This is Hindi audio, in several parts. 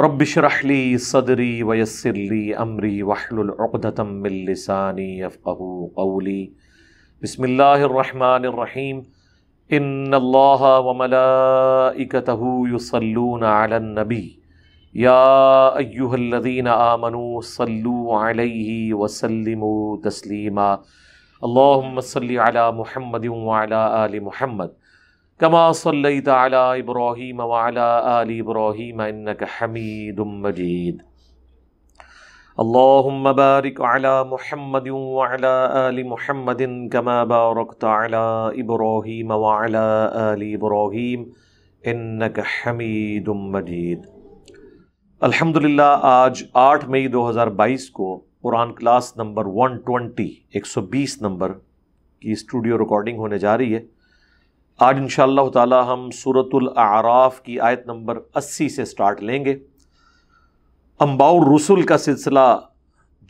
रबिशरहली सदरी वयसरली अमरी वहलतमिलसानी अफ़ली बसमीम इन वमलाकतहूसलून आलनबी या अयुहल्लदीन आमनु सल्लु अलैहि वसल्लिमु तस्लीमा अल्लाहुम्म सल्लि अला मुहम्मदिन व अला आलि मुहम्मद كما صليت على सल्ला وعلى वाला आल इब्राहिम حميد مجيد اللهم بارك على محمد وعلى آل محمد كما باركت على إبراهيم وعلى آل إبراهيم إنك حميد مجيد الحمد لله आज 8 मई 2022 को कुरान क्लास नंबर 120 120 नंबर की स्टूडियो रिकॉर्डिंग होने जा रही है आज इन ताला हम सूरतुल की आयत नंबर अस्सी से स्टार्ट लेंगे अम्बाउर रसूल का सिलसिला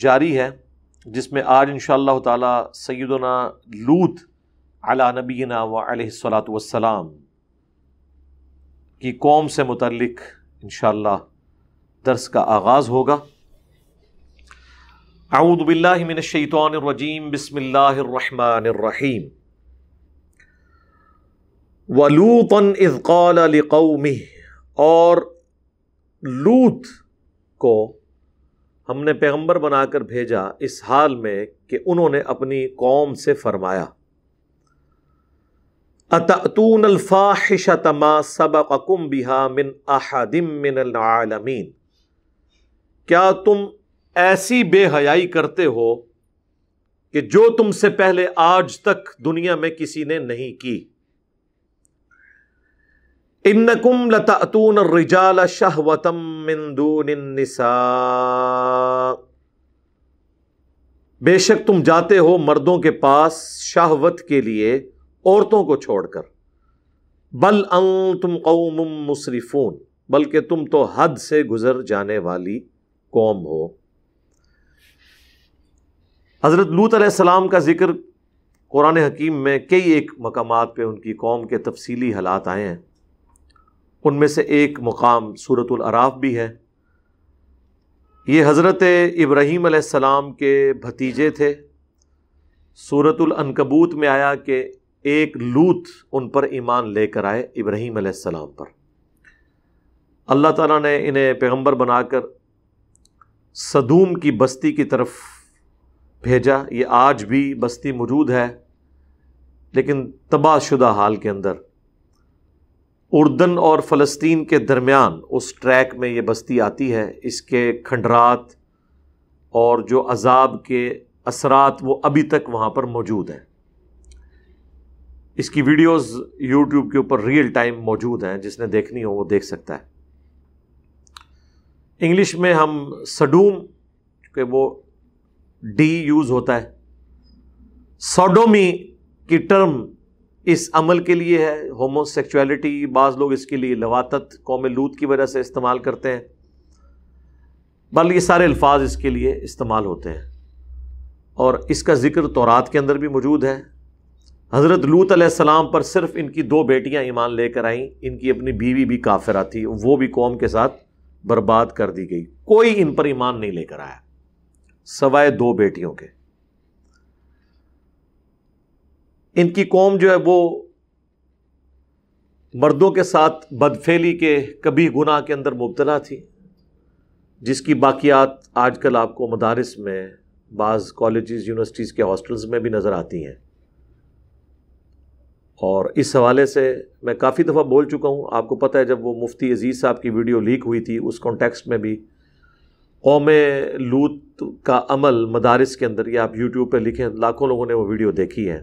जारी है जिसमें आज इन ताला सैदना लूत अला नबीना वसलात वसलाम की कौम से मतलब इन दर्स का आगाज़ होगा आऊदबिल्लिमिन आऊदबिल्लिमिनशैतरजीम बसमिल्लर रहीम वलूतन अली कौमी और लूत को हमने पैगम्बर बनाकर भेजा इस हाल में कि उन्होंने अपनी कौम से फरमाया अतून अल्फाहिशतमा सबकुम बिहा मिन अहदिम मिन आलमीन क्या तुम ऐसी बेहयाई करते हो कि जो तुमसे पहले आज तक दुनिया में किसी ने नहीं की इन्नकुम लतातून रिजाल शहवतम मिंदूनिसा बेशक तुम जाते हो मर्दों के पास शाहवत के लिए औरतों को छोड़कर बल अंग तुम कौम मुसरफून बल्कि तुम तो हद से गुजर जाने वाली कौम हो हज़रत लूत सलाम का जिक्र कुरान हकीम में कई एक मकाम पे उनकी कौम के तफसीली हालात आए हैं उनमें से एक मुकाम सूरत अराफ भी है ये हज़रत इब्राहीम सलाम के भतीजे थे सूरतुल अनकबूत में आया कि एक लूत उन पर ईमान लेकर आए इब्राहीम सलाम पर अल्लाह ताला ने इन्हें पैगंबर बनाकर सदूम की बस्ती की तरफ भेजा ये आज भी बस्ती मौजूद है लेकिन तबाहशुदा हाल के अंदर उर्दन और फ़लस्तीन के दरमियान उस ट्रैक में ये बस्ती आती है इसके खंडरात और जो अजाब के असरात वो अभी तक वहाँ पर मौजूद हैं इसकी वीडियोस यूट्यूब के ऊपर रियल टाइम मौजूद हैं जिसने देखनी हो वो देख सकता है इंग्लिश में हम सडूम के वो डी यूज़ होता है सोडोमी की टर्म इस अमल के लिए है होमोसेक्चुअलिटी बाज़ लोग इसके लिए लवातत कौम लूत की वजह से इस्तेमाल करते हैं बल ये सारे अल्फाज इसके लिए इस्तेमाल होते हैं और इसका ज़िक्र तौरात के अंदर भी मौजूद है हज़रत लूत सलाम पर सिर्फ इनकी दो बेटियां ईमान लेकर आईं इनकी अपनी बीवी भी काफिरा थी वो भी कौम के साथ बर्बाद कर दी गई कोई इन पर ईमान नहीं लेकर आया सवाए दो बेटियों के इनकी कौम जो है वो मर्दों के साथ बदफेली के कभी गुनाह के अंदर मुबतला थी जिसकी बाकियात आज कल आपको मदारस में बाज़ कॉलेज़ यूनिवर्सिटीज़ के हॉस्टल्स में भी नज़र आती हैं और इस हवाले से मैं काफ़ी दफ़ा बोल चुका हूँ आपको पता है जब वो मुफ्ती अज़ीज़ साहब की वीडियो लीक हुई थी उस कॉन्टेक्स्ट में भी कौम लूत का अमल मदारस के अंदर या आप यूट्यूब पर लिखें लाखों लोगों ने वो वीडियो देखी है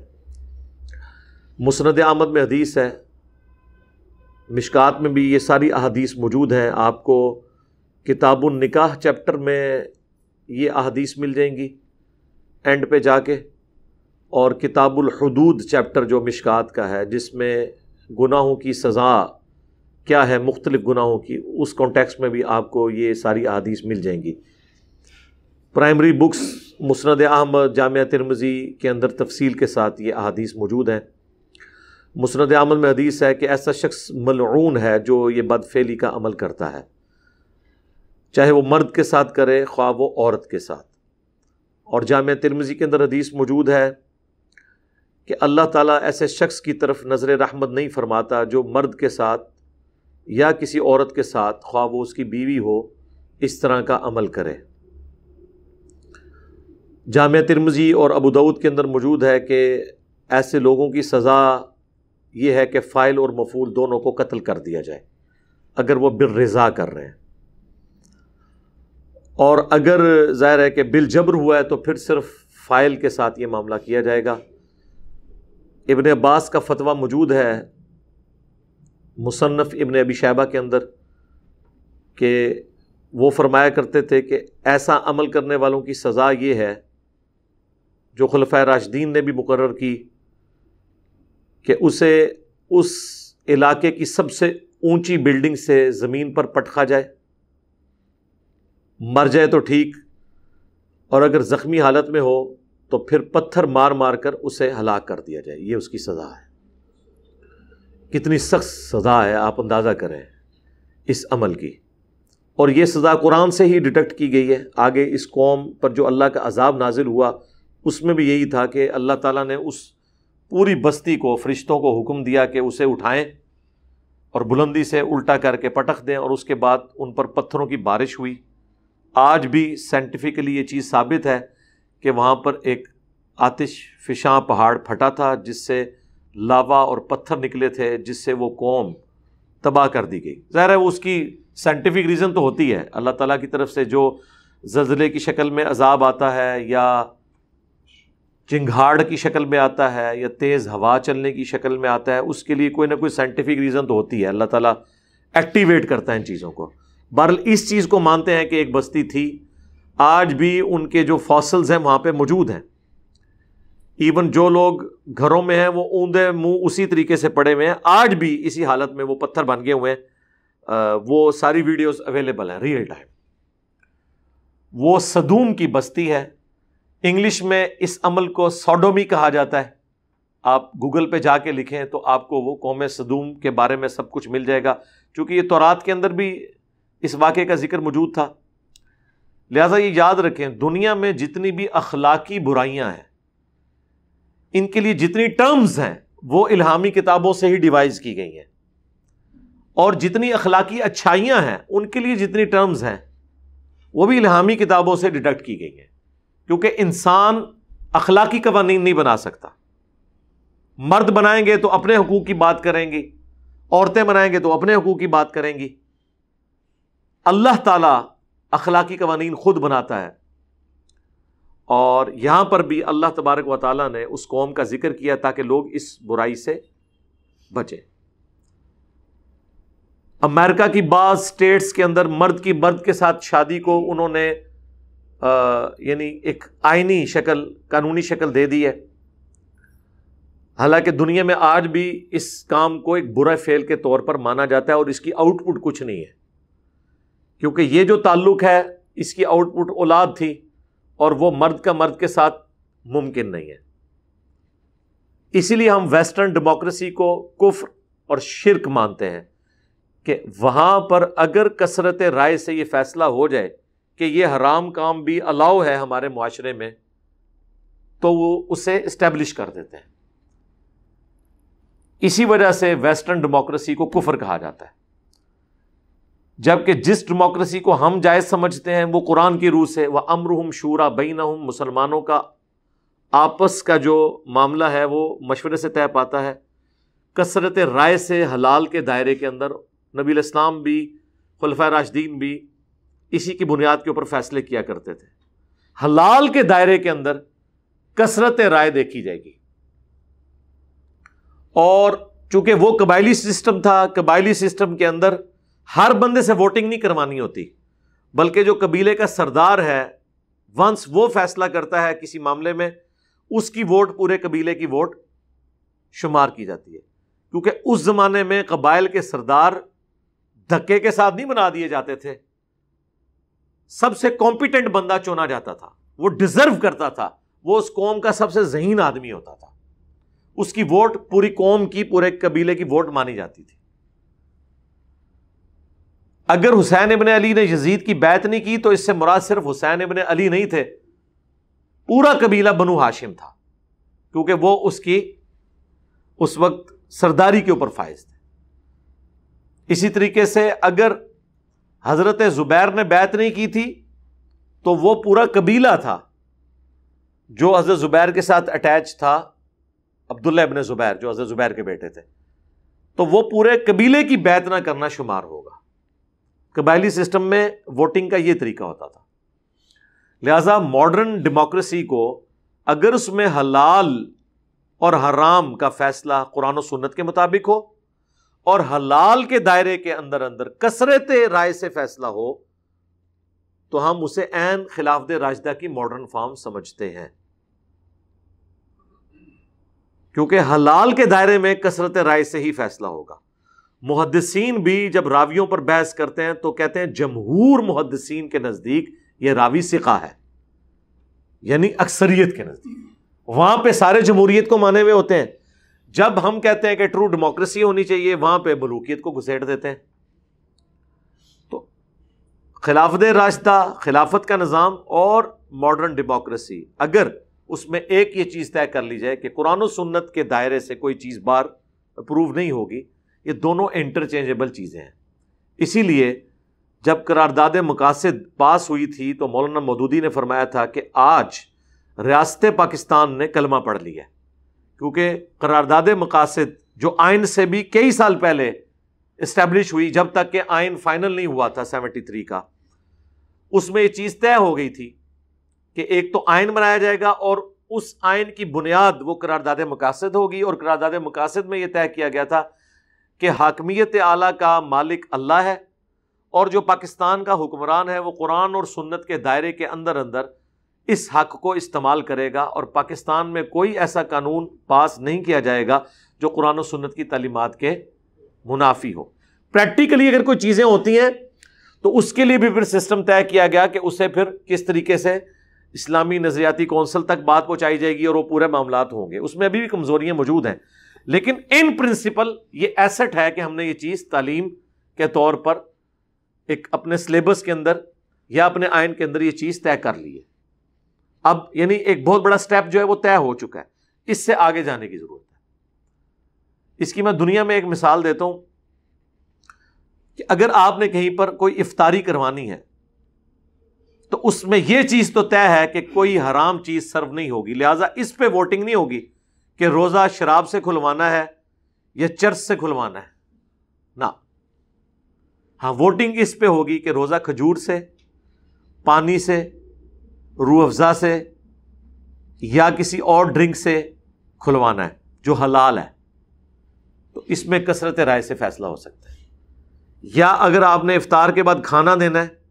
मुसनद आमद में हदीस है मिशकात में भी ये सारी अदीस मौजूद हैं आपको किताबुन निकाह चैप्टर में ये अदीस मिल जाएंगी एंड पे जा के और किताबुल हदूद चैप्टर जो मिशकात का है जिसमें गुनाहों की सज़ा क्या है मुख्तलिफ़ गुनाहों की उस कॉन्टेक्स में भी आपको ये सारी अदीस मिल जाएंगी primary books Musnad Ahmad Jami Tirmidhi के अंदर तफसील के साथ ये अदीस मौजूद हैं मुसरद आमल में हदीस है कि ऐसा शख्स मलून है जो ये बदफेली का अमल करता है चाहे वो मर्द के साथ करे ख्वा वो औरत के साथ और जाम तिरमजी के अंदर हदीस मौजूद है कि अल्लाह ताला ऐसे शख्स की तरफ नज़र रहमत नहीं फरमाता जो मर्द के साथ या किसी औरत के साथ ख्वा वो उसकी बीवी हो इस तरह का अमल करे जाम तिरमजी और अबू दाऊद के अंदर मौजूद है कि ऐसे लोगों की सज़ा ये है कि फ़ाइल और मफूल दोनों को कत्ल कर दिया जाए अगर वह बिल रजा कर रहे हैं और अगर ज़ाहिर है कि बिल जबर हुआ है तो फिर सिर्फ फ़ाइल के साथ ये मामला किया जाएगा इबन अब्बास का फतवा मौजूद है मुसनफ़ इबन अबी शैबा के अंदर कि वो फरमाया करते थे कि ऐसा अमल करने वालों की सज़ा ये है जो खलफा राशदीन ने भी मुकर की कि उसे उस इलाके की सबसे ऊंची बिल्डिंग से ज़मीन पर पटखा जाए मर जाए तो ठीक और अगर ज़ख्मी हालत में हो तो फिर पत्थर मार मार कर उसे हलाक कर दिया जाए ये उसकी सज़ा है कितनी सख्त सज़ा है आप अंदाज़ा करें इस अमल की और ये सज़ा कुरान से ही डिटेक्ट की गई है आगे इस कौम पर जो अल्लाह का अजाब नाजिल हुआ उसमें भी यही था कि अल्लाह ताला ने उस पूरी बस्ती को फरिश्तों को हुक्म दिया कि उसे उठाएं और बुलंदी से उल्टा करके पटक दें और उसके बाद उन पर पत्थरों की बारिश हुई आज भी साइंटिफिकली ये चीज़ साबित है कि वहाँ पर एक आतिश फिशां पहाड़ फटा था जिससे लावा और पत्थर निकले थे जिससे वो कौम तबाह कर दी गई ज़ाहिर है वो उसकी साइंटिफिक रीज़न तो होती है अल्लाह ताला की तरफ से जो जल्जले की शक्ल में अजाब आता है या चिंघाड़ की शक्ल में आता है या तेज़ हवा चलने की शक्ल में आता है उसके लिए कोई ना कोई साइंटिफिक रीज़न तो होती है अल्लाह ताला एक्टिवेट करता है इन चीज़ों को बहरल इस चीज़ को मानते हैं कि एक बस्ती थी आज भी उनके जो फॉसल्स हैं वहाँ पे मौजूद हैं इवन जो लोग घरों में हैं वो ऊंधे मुंह उसी तरीके से पड़े हुए हैं आज भी इसी हालत में वो पत्थर बन गए हुए हैं वो सारी वीडियोस अवेलेबल हैं रियल टाइम वो सदूम की बस्ती है इंग्लिश में इस अमल को सोडोमी कहा जाता है आप गूगल पे जाके लिखें तो आपको वो कौम सदूम के बारे में सब कुछ मिल जाएगा क्योंकि ये तौरात के अंदर भी इस वाक़े का जिक्र मौजूद था लिहाजा ये याद रखें दुनिया में जितनी भी अखलाकी बुराइयाँ हैं इनके लिए जितनी टर्म्स हैं वो इल्हामी किताबों से ही डिवाइज की गई हैं और जितनी अखलाकी अच्छाइयाँ हैं उनके लिए जितनी टर्म्स हैं वो भी इल्हामी किताबों से डिटक्ट की गई हैं क्योंकि इंसान अखलाकी कवानीन नहीं बना सकता मर्द बनाएंगे तो अपने हकूक की बात करेंगी औरतें बनाएंगे तो अपने हकूक की बात करेंगी अल्लाह ताला अखलाकी कवानी खुद बनाता है और यहां पर भी अल्लाह तबारक व ताली ने उस कौम का जिक्र किया ताकि लोग इस बुराई से बचे अमेरिका की बाज़ स्टेट्स के अंदर मर्द की मर्द के साथ शादी को उन्होंने यानी एक आइनी शक्ल कानूनी शक्ल दे दी है हालांकि दुनिया में आज भी इस काम को एक बुरा फेल के तौर पर माना जाता है और इसकी आउटपुट कुछ नहीं है क्योंकि ये जो ताल्लुक है इसकी आउटपुट औलाद थी और वो मर्द का मर्द के साथ मुमकिन नहीं है इसीलिए हम वेस्टर्न डेमोक्रेसी को कुफ्र और शिरक मानते हैं कि वहाँ पर अगर कसरत राय से ये फैसला हो जाए कि ये हराम काम भी अलाउ है हमारे माशरे में तो वो उसे इस्टेब्लिश कर देते हैं इसी वजह से वेस्टर्न डेमोक्रेसी को कुफर कहा जाता है जबकि जिस डेमोक्रेसी को हम जायज़ समझते हैं वो कुरान की रूह से वह हम शूरा बीन हम मुसलमानों का आपस का जो मामला है वो मशवरे से तय पाता है कसरत राय से हलाल के दायरे के अंदर नबी इस्लाम भी खुलफा राशदीन भी इसी की बुनियाद के ऊपर फैसले किया करते थे हलाल के दायरे के अंदर कसरत राय देखी जाएगी और चूंकि वो कबायली सिस्टम था कबायली सिस्टम के अंदर हर बंदे से वोटिंग नहीं करवानी होती बल्कि जो कबीले का सरदार है वंस वो फैसला करता है किसी मामले में उसकी वोट पूरे कबीले की वोट शुमार की जाती है क्योंकि उस ज़माने में कबाइल के सरदार धक्के के साथ नहीं बना दिए जाते थे सबसे कॉम्पिटेंट बंदा चुना जाता था वो डिजर्व करता था वो उस कौम का सबसे जहीन आदमी होता था उसकी वोट पूरी कौम की पूरे कबीले की वोट मानी जाती थी अगर हुसैन इबन अली ने यजीद की बैत नहीं की तो इससे मुराद सिर्फ हुसैन इबन अली नहीं थे पूरा कबीला बनु हाशिम था क्योंकि वो उसकी उस वक्त सरदारी के ऊपर फायज थे इसी तरीके से अगर हज़रत ज़ुबैर ने बैत नहीं की थी तो वो पूरा कबीला था जो हज़रत ज़ुबैर के साथ अटैच था अब्दुल्ला इबन ज़ुबैर जो हज़रत ज़ुबैर के बेटे थे तो वो पूरे कबीले की बैत ना करना शुमार होगा कबायली सिस्टम में वोटिंग का ये तरीका होता था लिहाजा मॉडर्न डेमोक्रेसी को अगर उसमें हलाल और हराम का फैसला कुरान और सुन्नत के मुताबिक हो और हलाल के दायरे के अंदर अंदर कसरत राय से फैसला हो तो हम उसे एन खिलाफ दे राजदा की मॉडर्न फॉर्म समझते हैं क्योंकि हलाल के दायरे में कसरत राय से ही फैसला होगा मुहदसिन भी जब रावियों पर बहस करते हैं तो कहते हैं जमहूर मुहदसिन के नज़दीक यह रावी सिका है यानी अक्सरियत के नज़दीक वहां पर सारे जमहूरियत को माने हुए होते हैं जब हम कहते हैं कि ट्रू डेमोक्रेसी होनी चाहिए वहां पे मलूकियत को घुसेड़ देते हैं तो खिलाफत रास्ता खिलाफत का निज़ाम और मॉडर्न डेमोक्रेसी अगर उसमें एक ये चीज़ तय कर ली जाए कि कुरान सुन्नत के दायरे से कोई चीज़ बार अप्रूव नहीं होगी ये दोनों इंटरचेंजेबल चीज़ें हैं इसीलिए जब करारदाद मकासद पास हुई थी तो मौलाना मदूदी ने फरमाया था कि आज रियात पाकिस्तान ने कलमा पढ़ लिया क्योंकि करारदाद मकासद जो आयन से भी कई साल पहले इस्टेब्लिश हुई जब तक कि आयन फाइनल नहीं हुआ था सेवेंटी थ्री का उसमें ये चीज़ तय हो गई थी कि एक तो आयन बनाया जाएगा और उस आयन की बुनियाद वो करारदाद मकासद होगी और करारदाद मकासद में यह तय किया गया था कि हाकमियत आला का मालिक अल्लाह है और जो पाकिस्तान का हुक्मरान है वो कुरान और सुन्नत के दायरे के अंदर अंदर इस हक को इस्तेमाल करेगा और पाकिस्तान में कोई ऐसा कानून पास नहीं किया जाएगा जो कुरान और सुन्नत की तलीमत के मुनाफी हो प्रैक्टिकली अगर कोई चीज़ें होती हैं तो उसके लिए भी फिर सिस्टम तय किया गया कि उसे फिर किस तरीके से इस्लामी नजरियाती कौंसल तक बात पहुँचाई जाएगी और वो पूरे मामला होंगे उसमें अभी भी कमज़ोरियाँ मौजूद हैं लेकिन इन प्रिंसिपल ये एसेट है कि हमने ये चीज़ तालीम के तौर पर एक अपने सिलेबस के अंदर या अपने आयन के अंदर ये चीज़ तय कर ली है अब यानी एक बहुत बड़ा स्टेप जो है वो तय हो चुका है इससे आगे जाने की जरूरत है इसकी मैं दुनिया में एक मिसाल देता हूं कि अगर आपने कहीं पर कोई इफ्तारी करवानी है तो उसमें यह चीज तो तय है कि कोई हराम चीज सर्व नहीं होगी लिहाजा इस पर वोटिंग नहीं होगी कि रोजा शराब से खुलवाना है या चर्च से खुलवाना है ना हाँ वोटिंग इस पे होगी कि रोजा खजूर से पानी से रू अफ़ज़ा से या किसी और ड्रिंक से खुलवाना है जो हलाल है तो इसमें कसरत राय से फ़ैसला हो सकता है या अगर आपने इफ़ार के बाद खाना देना है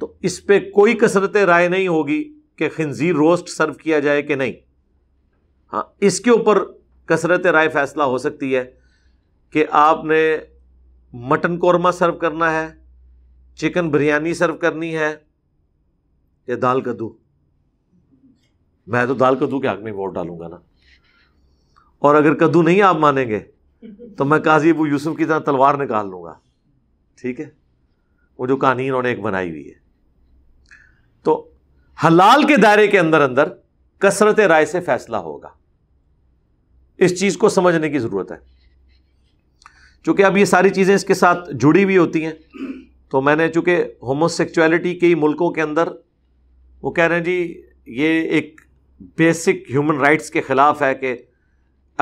तो इस पर कोई कसरत राय नहीं होगी कि खनजीर रोस्ट सर्व किया जाए कि नहीं हाँ इसके ऊपर कसरत राय फैसला हो सकती है कि आपने मटन कौरमा सर्व करना है चिकन बिरयानी सर्व करनी है या दाल कद्दू मैं तो दाल कद्दू के हक में वोट डालूंगा ना और अगर कद्दू नहीं आप मानेंगे तो मैं काजी अबू यूसुफ की तरह तलवार निकाल लूंगा ठीक है वो जो कहानी इन्होंने एक बनाई हुई है तो हलाल के दायरे के अंदर अंदर कसरत राय से फैसला होगा इस चीज़ को समझने की ज़रूरत है चूंकि अब ये सारी चीज़ें इसके साथ जुड़ी हुई होती हैं तो मैंने चूंकि होमोसेक्चुअलिटी कई मुल्कों के अंदर वो कह रहे हैं जी ये एक बेसिक ह्यूमन राइट्स के ख़िलाफ़ है कि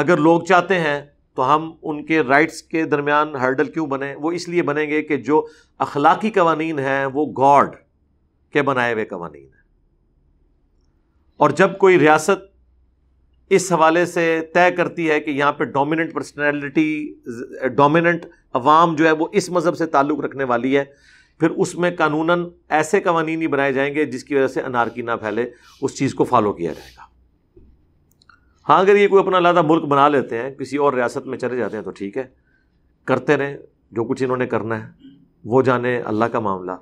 अगर लोग चाहते हैं तो हम उनके राइट्स के दरमियान हर्डल क्यों बने वो इसलिए बनेंगे कि जो अखलाकी कवानीन हैं वो गॉड के बनाए हुए कवानीन हैं और जब कोई रियासत इस हवाले से तय करती है कि यहाँ पे डोमिनेंट पर्सनैलिटी डोमिनेंट अवाम जो है वो इस मज़हब से ताल्लुक़ रखने वाली है फिर उसमें कानून ऐसे कवानीन ही बनाए जाएंगे जिसकी वजह से अनारकी ना फैले उस चीज़ को फॉलो किया जाएगा हाँ अगर ये कोई अपना अलादा मुल्क बना लेते हैं किसी और रियासत में चले जाते हैं तो ठीक है करते रहें जो कुछ इन्होंने करना है वो जाने अल्लाह का मामला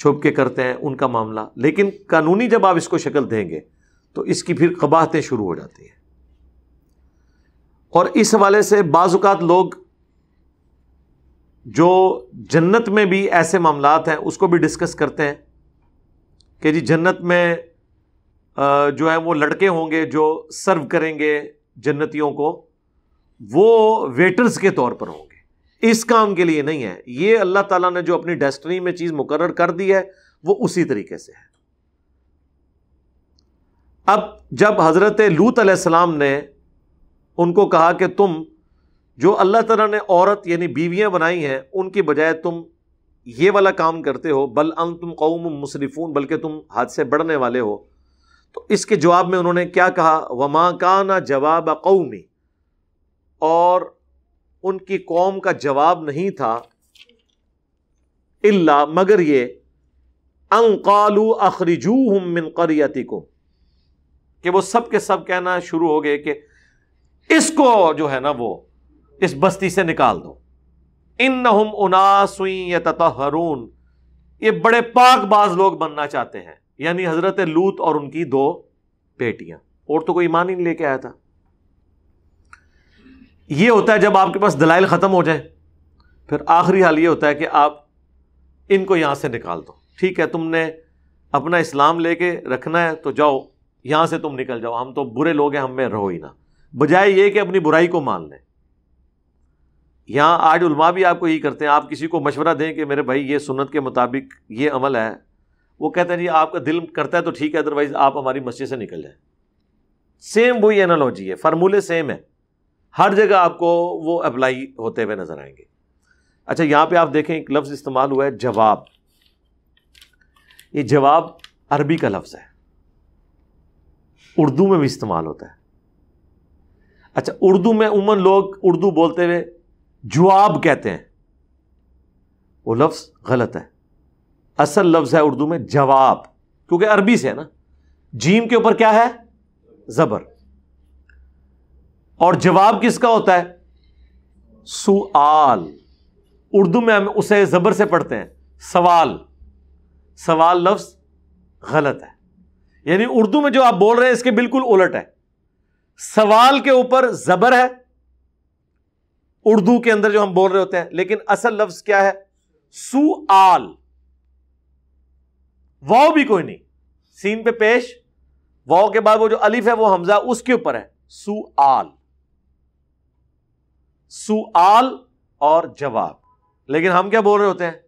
छुप के करते हैं उनका मामला लेकिन कानूनी जब आप इसको शक्ल देंगे तो इसकी फिर कबाहतें शुरू हो जाती हैं और इस हवाले से बाज़ात लोग जो जन्नत में भी ऐसे मामला हैं उसको भी डिस्कस करते हैं कि जी जन्नत में जो है वो लड़के होंगे जो सर्व करेंगे जन्नतियों को वो वेटर्स के तौर पर होंगे इस काम के लिए नहीं है ये अल्लाह ताला ने जो अपनी डेस्टनी में चीज़ मुकर कर दी है वो उसी तरीके से है अब जब हज़रत लूत सलाम ने उनको कहा कि तुम जो अल्लाह ताला ने औरत यानी बीवियां बनाई हैं उनकी बजाय तुम ये वाला काम करते हो बल अन तुम कौम मुसरफून बल्कि तुम हाथ से बढ़ने वाले हो तो इसके जवाब में उन्होंने क्या कहा वमा काना जवाब कौमी और उनकी कौम का जवाब नहीं था इल्ला मगर ये अंकालू अखरजू हम मिन को कि वो सब के सब कहना शुरू हो गए कि इसको जो है ना वो इस बस्ती से निकाल दो इन नहुम उनासुई यतरून ये बड़े पाक बाज लोग बनना चाहते हैं यानी हजरत लूत और उनकी दो बेटियां और तो कोई ईमान ही नहीं लेके आया था ये होता है जब आपके पास दलाइल ख़त्म हो जाए फिर आखिरी हाल ये होता है कि आप इनको यहां से निकाल दो ठीक है तुमने अपना इस्लाम लेके रखना है तो जाओ यहां से तुम निकल जाओ हम तो बुरे लोग हैं हमें रहो ही ना बजाय ये कि अपनी बुराई को मान लें यहाँ आज उलमा भी आपको यही करते हैं आप किसी को मशवरा दें कि मेरे भाई ये सुनत के मुताबिक ये अमल है वो कहते हैं जी आपका दिल करता है तो ठीक है अदरवाइज़ आप हमारी मस्जिद से निकल जाए सेम वही एनोलॉजी है फार्मूले सेम है हर जगह आपको वो अप्लाई होते हुए नज़र आएंगे अच्छा यहाँ पे आप देखें एक लफ्ज़ इस्तेमाल हुआ है जवाब ये जवाब अरबी का लफ्ज़ है उर्दू में भी इस्तेमाल होता है अच्छा उर्दू में उमन लोग उर्दू बोलते हुए जुआब कहते हैं वो लफ्ज़ गलत है असल लफ्ज़ है उर्दू में जवाब क्योंकि अरबी से है ना जीम के ऊपर क्या है ज़बर और जवाब किसका होता है सुआल उर्दू में हम उसे ज़बर से पढ़ते हैं सवाल सवाल लफ्ज़ गलत है यानी उर्दू में जो आप बोल रहे हैं इसके बिल्कुल उलट है सवाल के ऊपर ज़बर है उर्दू के अंदर जो हम बोल रहे होते हैं लेकिन असल लफ्ज क्या है सु आल वाव भी कोई नहीं सीन पे पेश वाव के बाद वो जो अलिफ है वो हमजा उसके ऊपर है सु आल सु आल और जवाब लेकिन हम क्या बोल रहे होते हैं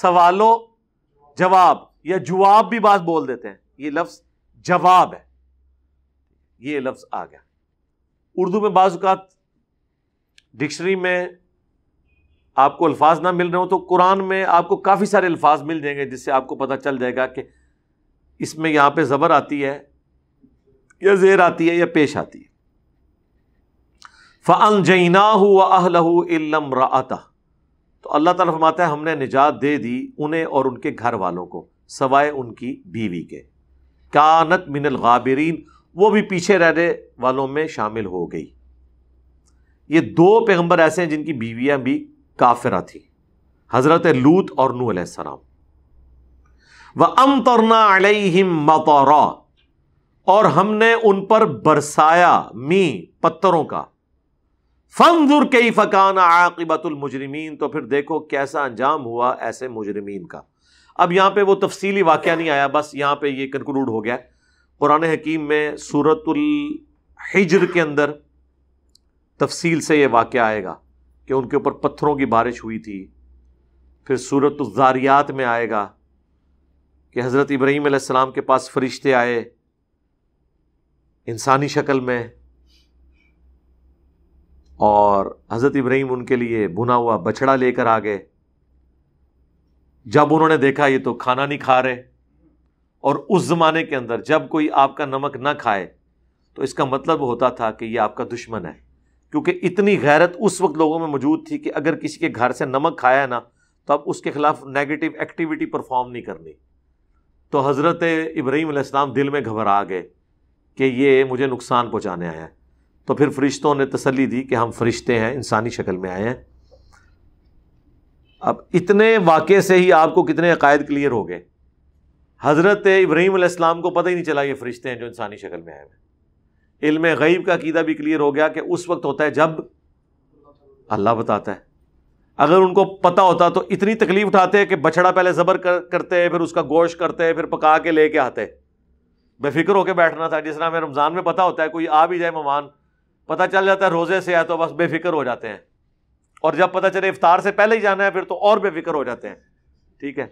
सवालों जवाब या जवाब भी बात बोल देते हैं ये लफ्ज जवाब है ये लफ्ज आ गया उर्दू में बाजुकात डिक्शनरी में आपको अल्फाज ना मिल रहे हो तो कुरान में आपको काफ़ी सारे अल्फाज मिल जाएंगे जिससे आपको पता चल जाएगा कि इसमें यहाँ पर ज़बर आती है या जेर आती है या पेश आती है फ़ल जैना हुआ अहलम राता तो अल्लाह ताला फरमाता है हमने निजात दे दी उन्हें और उनके घर वालों को सवाए उनकी बीवी के कानत मिनल गाबरीन वो भी पीछे रहने वालों में शामिल हो गई ये दो पैगंबर ऐसे हैं जिनकी बीवियां भी काफिरा थी हजरत लूत और नू सलाम व अम तोरना अलहिम और हमने उन पर बरसाया मी पत्थरों का फंजुर कई फकान आकिबतुल मुजरिमीन तो फिर देखो कैसा अंजाम हुआ ऐसे मुजरिमीन का अब यहां पर वो तफसीली वाक्य नहीं आया बस यहां पर यह कंक्लूड हो गया कुरान हकीम में सूरतुल हिजर के अंदर तफसील से यह वाक्य आएगा कि उनके ऊपर पत्थरों की बारिश हुई थी फिर सूरत ज़ारियात में आएगा कि हज़रत इब्राहिम आसमाम के पास फरिश्ते आए इंसानी शक्ल में और हज़रत इब्राहिम उनके लिए बुना हुआ बछड़ा लेकर आ गए जब उन्होंने देखा ये तो खाना नहीं खा रहे और उस ज़माने के अंदर जब कोई आपका नमक ना खाए तो इसका मतलब होता था कि ये आपका दुश्मन है क्योंकि इतनी गैरत उस वक्त लोगों में मौजूद थी कि अगर किसी के घर से नमक खाया है ना तो अब उसके खिलाफ नेगेटिव एक्टिविटी परफॉर्म नहीं करनी तो हज़रत इब्राहिम अलैहिस्सलाम दिल में घबरा गए कि ये मुझे नुकसान पहुँचाने आया है तो फिर फरिश्तों ने तसली दी कि हम फरिश्ते हैं इंसानी शक्ल में आए हैं अब इतने वाक़े से ही आपको कितने अकायद क्लियर हो गए हज़रत इब्राहीम अलैहिस्सलाम को पता ही नहीं चला ये फरिश्ते हैं जो इंसानी शक्ल में आए हैं इल्म गईब का कीदा भी क्लियर हो गया कि उस वक्त होता है जब अल्लाह बताता है अगर उनको पता होता तो इतनी तकलीफ उठाते हैं कि बछड़ा पहले ज़बर कर, करते हैं फिर उसका गोश करते हैं फिर पका के लेके आते हैं बेफिक्र होकर बैठना था जिस तरह हमें रमज़ान में पता होता है कोई आ भी जाए मेहमान पता चल जाता है रोज़े से है तो बस बेफिक्र हो जाते हैं और जब पता चले इफ्तार से पहले ही जाना है फिर तो और बेफिक्र हो जाते हैं ठीक है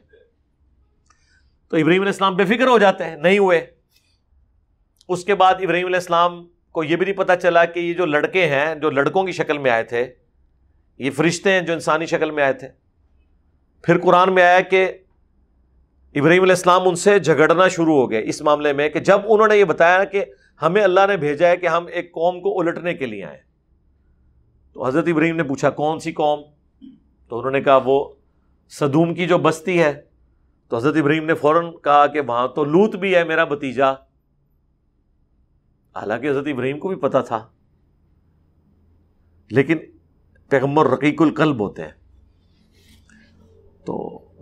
तो इब्राहिम इस्लाम बेफिक्र हो जाते हैं नहीं हुए उसके बाद इब्राहिम इस्लाम को ये भी नहीं पता चला कि ये जो लड़के हैं जो लड़कों की शक्ल में आए थे ये फरिश्ते हैं जो इंसानी शक्ल में आए थे फिर कुरान में आया कि इब्राहिम इस्लाम उनसे झगड़ना शुरू हो गए इस मामले में कि जब उन्होंने ये बताया कि हमें अल्लाह ने भेजा है कि हम एक कौम को उलटने के लिए आए तो हज़रत इब्राहिम ने पूछा कौन सी कौम तो उन्होंने कहा वो सदूम की जो बस्ती है तो हज़रत इब्राहिम ने फ़ौर कहा कि वहाँ तो लूत भी है मेरा भतीजा हालांकि हज़रत इब्राहिम को भी पता था लेकिन पैगम्बर रकीकुल कल्ब होते हैं तो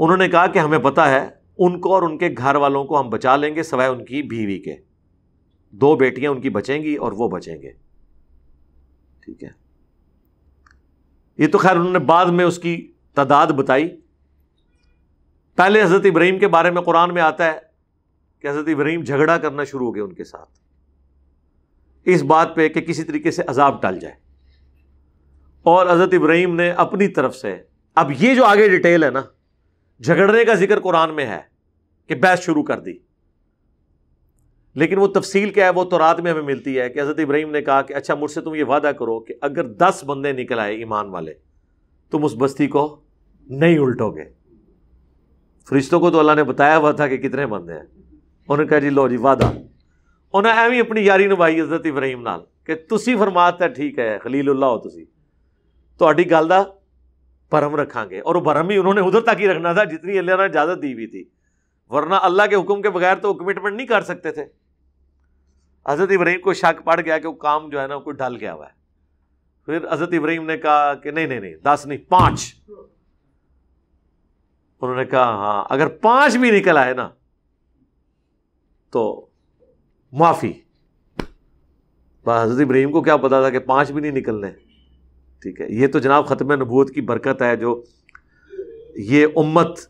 उन्होंने कहा कि हमें पता है उनको और उनके घर वालों को हम बचा लेंगे सवाए उनकी बीवी के दो बेटियां उनकी बचेंगी और वो बचेंगे ठीक है ये तो खैर उन्होंने बाद में उसकी तादाद बताई पहले हज़रत इब्राहिम के बारे में कुरान में आता है कि हज़रत इब्राहिम झगड़ा करना शुरू हो गया उनके साथ इस बात पे कि किसी तरीके से अजाब डाल जाए और अजरत इब्राहिम ने अपनी तरफ से अब ये जो आगे डिटेल है ना झगड़ने का जिक्र कुरान में है कि बहस शुरू कर दी लेकिन वो तफसील क्या है वो तो रात में हमें मिलती है कि अजरत इब्राहिम ने कहा कि अच्छा मुझसे तुम ये वादा करो कि अगर दस बंदे निकल आए ईमान वाले तुम उस बस्ती को नहीं उल्टोगे फरिश्तों को तो अल्लाह ने बताया हुआ था कि कितने बंदे हैं उन्होंने कहा जी लो जी वादा ਉਹਨੇ ਐਵੇਂ ਆਪਣੀ ਯਾਰੀ ਨਿਭਾਈ ਹਜ਼ਰਤ ਇਬਰਾਹੀਮ ਨਾਲ ਕਿ ਤੁਸੀਂ है ਠੀਕ ਹੈ ਖਲੀਲullah ਹੋ ਤੁਸੀਂ ਤੁਹਾਡੀ ਗੱਲ ਦਾ भरम रखेंगे और भरम भी उन्होंने उधर तक ही रखना था जितनी अल्लाह ने इजाज़त दी हुई थी वरना अल्लाह के हुक्म के बगैर तो कमिटमेंट नहीं कर सकते थे हज़रत इब्राहिम को शक पड़ गया कि वो काम जो है ना कोई डल गया हुआ है फिर हज़रत इब्राहिम ने कहा कि नहीं नहीं नहीं दस नहीं पाँच उन्होंने कहा हाँ अगर पाँच भी निकल आए ना तो माफ़ी हज़रत इब्राहिम को क्या पता था कि पाँच भी नहीं निकलने ठीक है ये तो जनाब ख़त्म नबूत की बरकत है जो ये उम्मत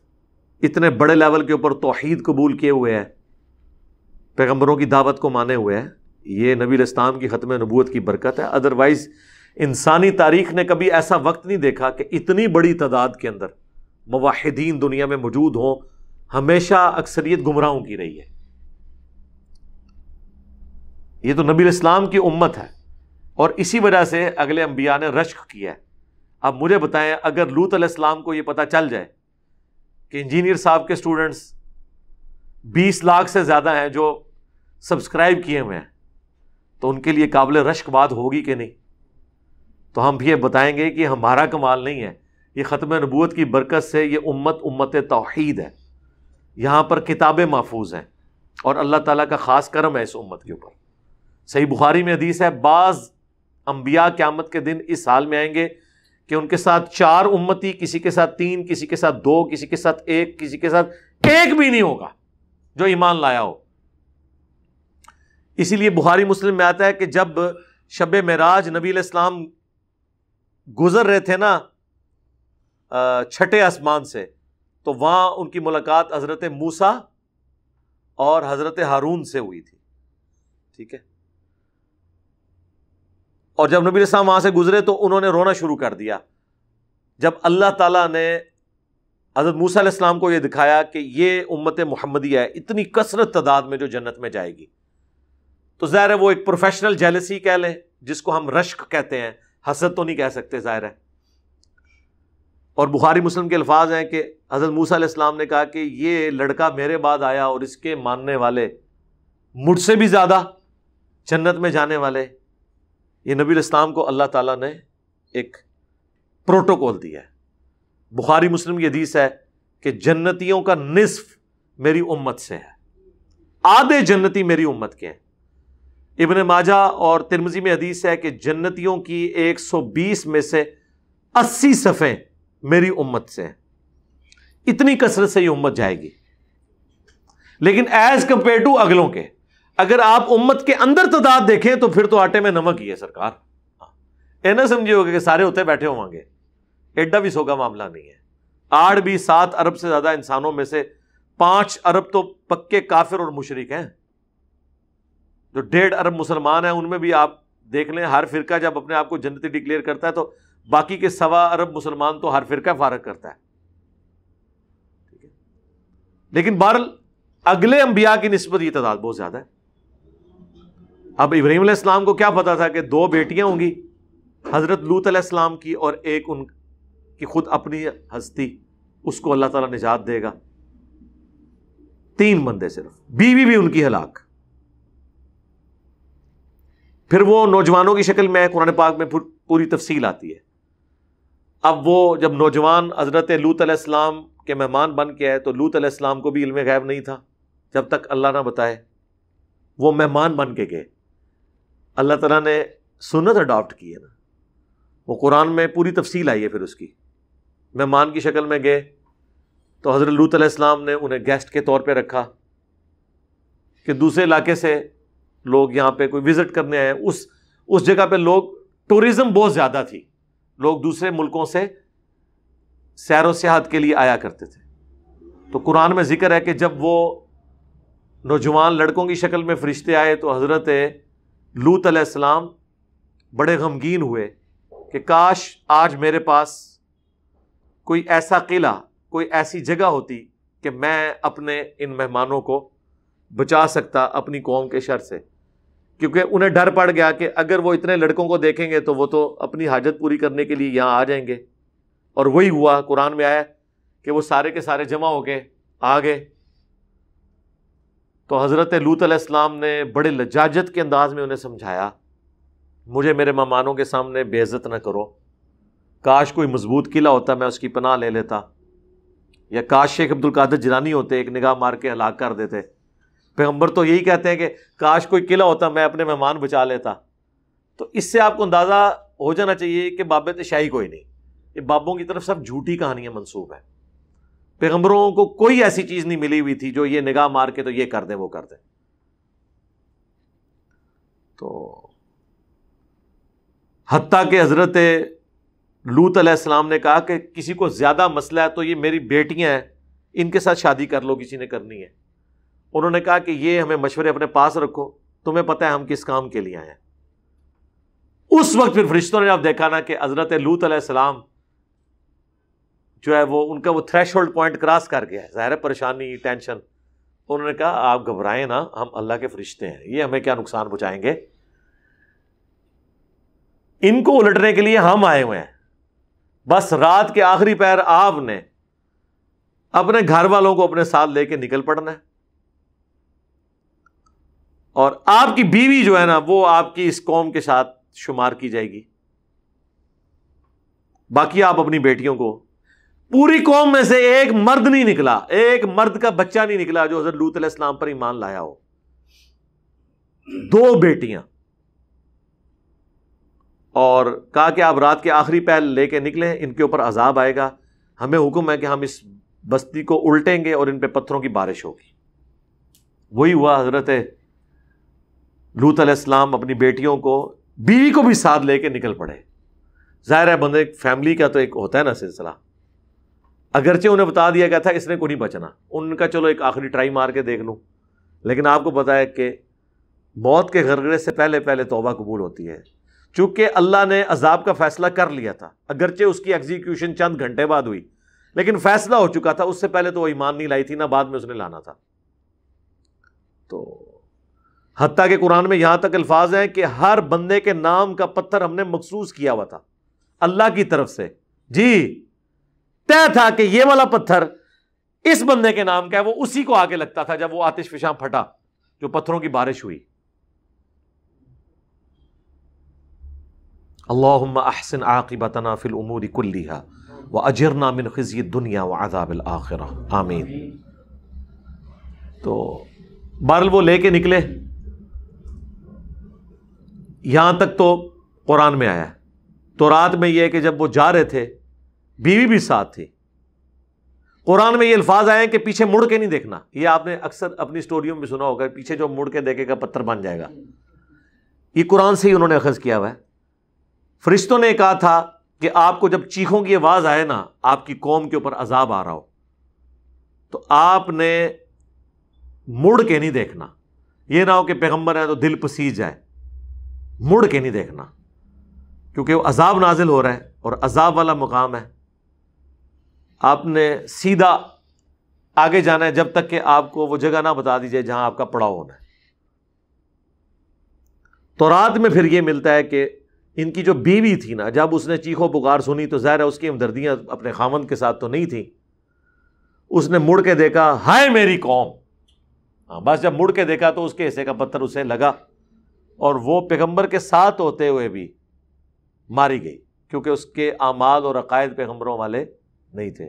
इतने बड़े लेवल के ऊपर तोहद कबूल किए हुए हैं पैगम्बरों की दावत को माने हुए हैं ये नबी इस्लाम की ख़त्म नबूत की बरकत है अदरवाइज़ इंसानी तारीख ने कभी ऐसा वक्त नहीं देखा कि इतनी बड़ी तादाद के अंदर मवाहिदीन दुनिया में मौजूद हों हमेशा अक्सरियत गुमराहों की रही है ये तो नबी इस्लाम की उम्मत है और इसी वजह से अगले अम्बिया ने रश्क किया है अब मुझे बताएं अगर लूत अलैहिस्सलाम को ये पता चल जाए कि इंजीनियर साहब के स्टूडेंट्स बीस लाख से ज़्यादा हैं जो सब्सक्राइब किए हुए हैं तो उनके लिए काबिल रश्क बात होगी कि नहीं तो हम भी ये बताएंगे कि हमारा कमाल नहीं है ये ख़त्म नबूत की बरकत से ये उम्मत उम्मत तोहीद है यहाँ पर किताबें महफूज हैं और अल्लाह ताला का ख़ास करम है इस उम्मत के ऊपर सही बुखारी में हदीस है बाज़ अंबिया के आमद के दिन इस हाल में आएंगे कि उनके साथ चार उम्मती किसी के साथ तीन किसी के साथ दो किसी के साथ एक किसी के साथ एक भी नहीं होगा जो ईमान लाया हो इसीलिए बुखारी मुस्लिम में आता है कि जब शब मराज नबी इस्लाम गुजर रहे थे ना छठे आसमान से तो वहां उनकी मुलाकात हज़रत मूसा और हज़रत हारून से हुई थी ठीक है और जब नबी इस्लाम वहाँ से गुजरे तो उन्होंने रोना शुरू कर दिया जब अल्लाह तला ने हज़रत मूसा इस्लाम को ये दिखाया कि ये उम्मत मोहम्मदी है इतनी कसरत तादाद में जो जन्नत में जाएगी तो ज़ाहिर है वो एक प्रोफेशनल जेलसी कह लें जिसको हम रश्क कहते हैं हसरत तो नहीं कह सकते ज़ाहिर है और बुखारी मुस्लिम के अल्फाज हैं कि हज़रत मूसा इस्लाम ने कहा कि ये लड़का मेरे बाद आया और इसके मानने वाले मुझसे भी ज़्यादा जन्नत में जाने वाले ये नबी इस्लाम को अल्लाह ताला ने एक प्रोटोकॉल दिया है बुखारी मुस्लिम की हदीस है कि जन्नतियों का निसफ मेरी उम्मत से है आधे जन्नती मेरी उम्मत के हैं इबन माजा और तिरमजी में हदीस है कि जन्नतियों की 120 में से 80 सफे मेरी उम्मत से हैं इतनी कसरत से ये उम्मत जाएगी लेकिन एज कंपेयर टू अगलों के अगर आप उम्मत के अंदर तादाद देखें तो फिर तो आटे में नमक ही है सरकार ये ना समझे होगा कि सारे होते बैठे होंगे एड्डा भी सोगा मामला नहीं है आठ भी सात अरब से ज्यादा इंसानों में से पांच अरब तो पक्के काफिर और मुशरक हैं जो डेढ़ अरब मुसलमान हैं उनमें भी आप देख लें हर फिरका जब अपने आप को जन्नती डिक्लेयर करता है तो बाकी के सवा अरब मुसलमान तो हर फिरका फारक करता है लेकिन बहरल अगले अंबिया की नस्बत यह तादाद बहुत ज़्यादा है अब इब्राहिम इस्लाम को क्या पता था कि दो बेटियां होंगी हज़रत लूत अलैहिस्सलाम की और एक उन की खुद अपनी हस्ती उसको अल्लाह ताला निजात देगा तीन बंदे सिर्फ बीवी भी उनकी हलाक फिर वो नौजवानों की शक्ल में कुरान पाक में पूरी तफसील आती है अब वो जब नौजवान हज़रत लूत अलैहिस्सलाम के मेहमान बन के आए तो लूत अलैहिस्सलाम को भी इलम गैब नहीं था जब तक अल्लाह ना बताए वो मेहमान बन के गए अल्लाह तला ने सुनत अडॉप्ट की है ना वो कुरान में पूरी तफसील आई है फिर उसकी मेहमान की शक्ल में गए तो हज़रत लूत इस्लाम ने उन्हें गेस्ट के तौर पर रखा कि दूसरे इलाके से लोग यहाँ पर कोई विज़िट करने आए उस उस जगह पर लोग टूरिज़म बहुत ज़्यादा थी लोग दूसरे मुल्कों से सैर सियाहत के लिए आया करते थे तो कुरान में जिक्र है कि जब वो नौजवान लड़कों की शक्ल में फरिश्ते आए तो हज़रत लूत अलैहिस्सलाम बड़े गमगीन हुए कि काश आज मेरे पास कोई ऐसा किला कोई ऐसी जगह होती कि मैं अपने इन मेहमानों को बचा सकता अपनी कौम के शर से क्योंकि उन्हें डर पड़ गया कि अगर वो इतने लड़कों को देखेंगे तो वो तो अपनी हाजत पूरी करने के लिए यहाँ आ जाएंगे और वही हुआ कुरान में आया कि वो सारे के सारे जमा हो गए आ गए तो हज़रत लूत अलैहिस्सलाम ने बड़े लजाजत के अंदाज में उन्हें समझाया मुझे मेरे मेहमानों के सामने बेइज्जत न करो काश कोई मजबूत किला होता मैं उसकी पनाह ले लेता या काश शेख अब्दुल कादर जिलानी होते एक निगाह मार के हलाक कर देते पैगम्बर तो यही कहते हैं कि काश कोई किला होता मैं अपने मेहमान बचा लेता तो इससे आपको अंदाज़ा हो जाना चाहिए कि बाबत शाही कोई नहीं ये बाबों की तरफ सब झूठी कहानियाँ मनसूब हैं पैगंबरों को कोई ऐसी चीज नहीं मिली हुई थी जो ये निगाह मार के तो ये कर दें वो कर दें तो हती के हज़रत लूत अलैहिस्सलाम ने कहा कि किसी को ज़्यादा मसला है तो ये मेरी बेटियां हैं इनके साथ शादी कर लो किसी ने करनी है उन्होंने कहा कि ये हमें मशवरे अपने पास रखो तुम्हें पता है हम किस काम के लिए आए हैं उस वक्त फिर फरिश्तों ने आप देखा ना कि हज़रत लूत अलैहिस्सलाम जो है वो उनका वो थ्रेश होल्ड पॉइंट क्रॉस कर गया है ज़ाहिर परेशानी टेंशन उन्होंने कहा आप घबराएं ना हम अल्लाह के फरिश्ते हैं ये हमें क्या नुकसान पहुँचाएंगे इनको उलटने के लिए हम आए हुए हैं बस रात के आखिरी पैर आपने अपने घर वालों को अपने साथ लेके निकल पड़ना है और आपकी बीवी जो है ना वो आपकी इस कौम के साथ शुमार की जाएगी बाकी आप अपनी बेटियों को पूरी कौम में से एक मर्द नहीं निकला एक मर्द का बच्चा नहीं निकला जो हजरत लूत इस्लाम पर ईमान लाया हो दो बेटियां और कहा कि आप रात के आखिरी पहल लेके निकले इनके ऊपर अजाब आएगा हमें हुक्म है कि हम इस बस्ती को उल्टेंगे और इन पे पत्थरों की बारिश होगी वही हुआ हजरत लूत इस्लाम अपनी बेटियों को बीवी को भी साथ लेके निकल पड़े ज़ाहिर है बंदे फैमिली का तो एक होता है ना सिलसिला अगरचे उन्हें बता दिया गया था इसने को नहीं बचना उनका चलो एक आखिरी ट्राई मार के देख लूँ लेकिन आपको पता है कि मौत के गरगरे से पहले पहले तोबा कबूल होती है चूंकि अल्लाह ने अजाब का फैसला कर लिया था अगरचे उसकी एग्जीक्यूशन चंद घंटे बाद हुई लेकिन फैसला हो चुका था उससे पहले तो वो ईमान नहीं लाई थी ना बाद में उसने लाना था तो हती के कुरान में यहां तक अल्फाज हैं कि हर बंदे के नाम का पत्थर हमने मखसूस किया हुआ था अल्लाह की तरफ से जी तय था कि ये वाला पत्थर इस बंदे के नाम का है वो उसी को आगे लगता था जब वो आतिश फिशा फटा जो पत्थरों की बारिश हुई अल्लाह अहसन आकिबतना फिल उमूरी कुल्लिहा व अजरना मिन खजी दुनिया व आदाबिल आखिर आमीन तो बारल वो लेके निकले यहां तक तो कुरान में आया तो रात में यह कि जब वो जा रहे थे बीवी भी साथ थी कुरान में ये अल्फाज आए हैं कि पीछे मुड़ के नहीं देखना ये आपने अक्सर अपनी स्टोरियों में सुना होगा पीछे जो मुड़ के देखेगा पत्थर बन जाएगा ये कुरान से ही उन्होंने अखज़ किया हुआ है फरिश्तों ने कहा था कि आपको जब चीखों की आवाज़ आए ना आपकी कौम के ऊपर अजाब आ रहा हो तो आपने मुड़ के नहीं देखना यह ना हो कि पैगंबर है तो दिल पसी जाए मुड़ के नहीं देखना क्योंकि वह अजाब नाजिल हो रहा है और अजाब वाला मुकाम है आपने सीधा आगे जाना है जब तक कि आपको वो जगह ना बता दीजिए जहां आपका पड़ाव होना है तो रात में फिर ये मिलता है कि इनकी जो बीवी थी ना जब उसने चीखों पुकार सुनी तो ज़ाहिर है उसकी हमदर्दियां अपने खामंद के साथ तो नहीं थी उसने मुड़ के देखा हाय मेरी कौम हाँ बस जब मुड़ के देखा तो उसके हिस्से का पत्थर उसे लगा और वो पैगम्बर के साथ होते हुए भी मारी गई क्योंकि उसके आमाल और अकायद पैगम्बरों वाले नहीं थे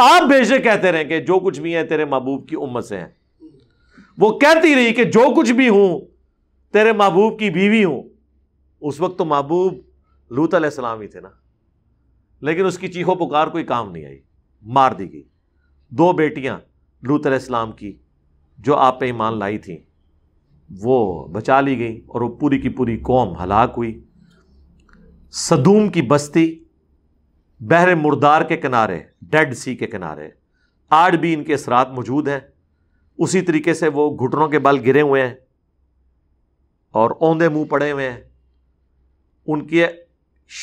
आप बेशक कहते रहे कि जो कुछ भी है तेरे महबूब की उम्मत से है वो कहती रही कि जो कुछ भी हूं तेरे महबूब की बीवी हूं उस वक्त तो महबूब लूत सलाम ही थे ना लेकिन उसकी चीखों पुकार कोई काम नहीं आई मार दी गई दो बेटियां लूत सलाम की जो आप पे ईमान लाई थी वो बचा ली गई और वो पूरी की पूरी कौम हलाक हुई सदूम की बस्ती बहर मुर्दार के किनारे डेड सी के किनारे आज भी इनके असरात मौजूद हैं उसी तरीके से वो घुटनों के बल गिरे हुए हैं और औंधे मुंह पड़े हुए हैं उनकी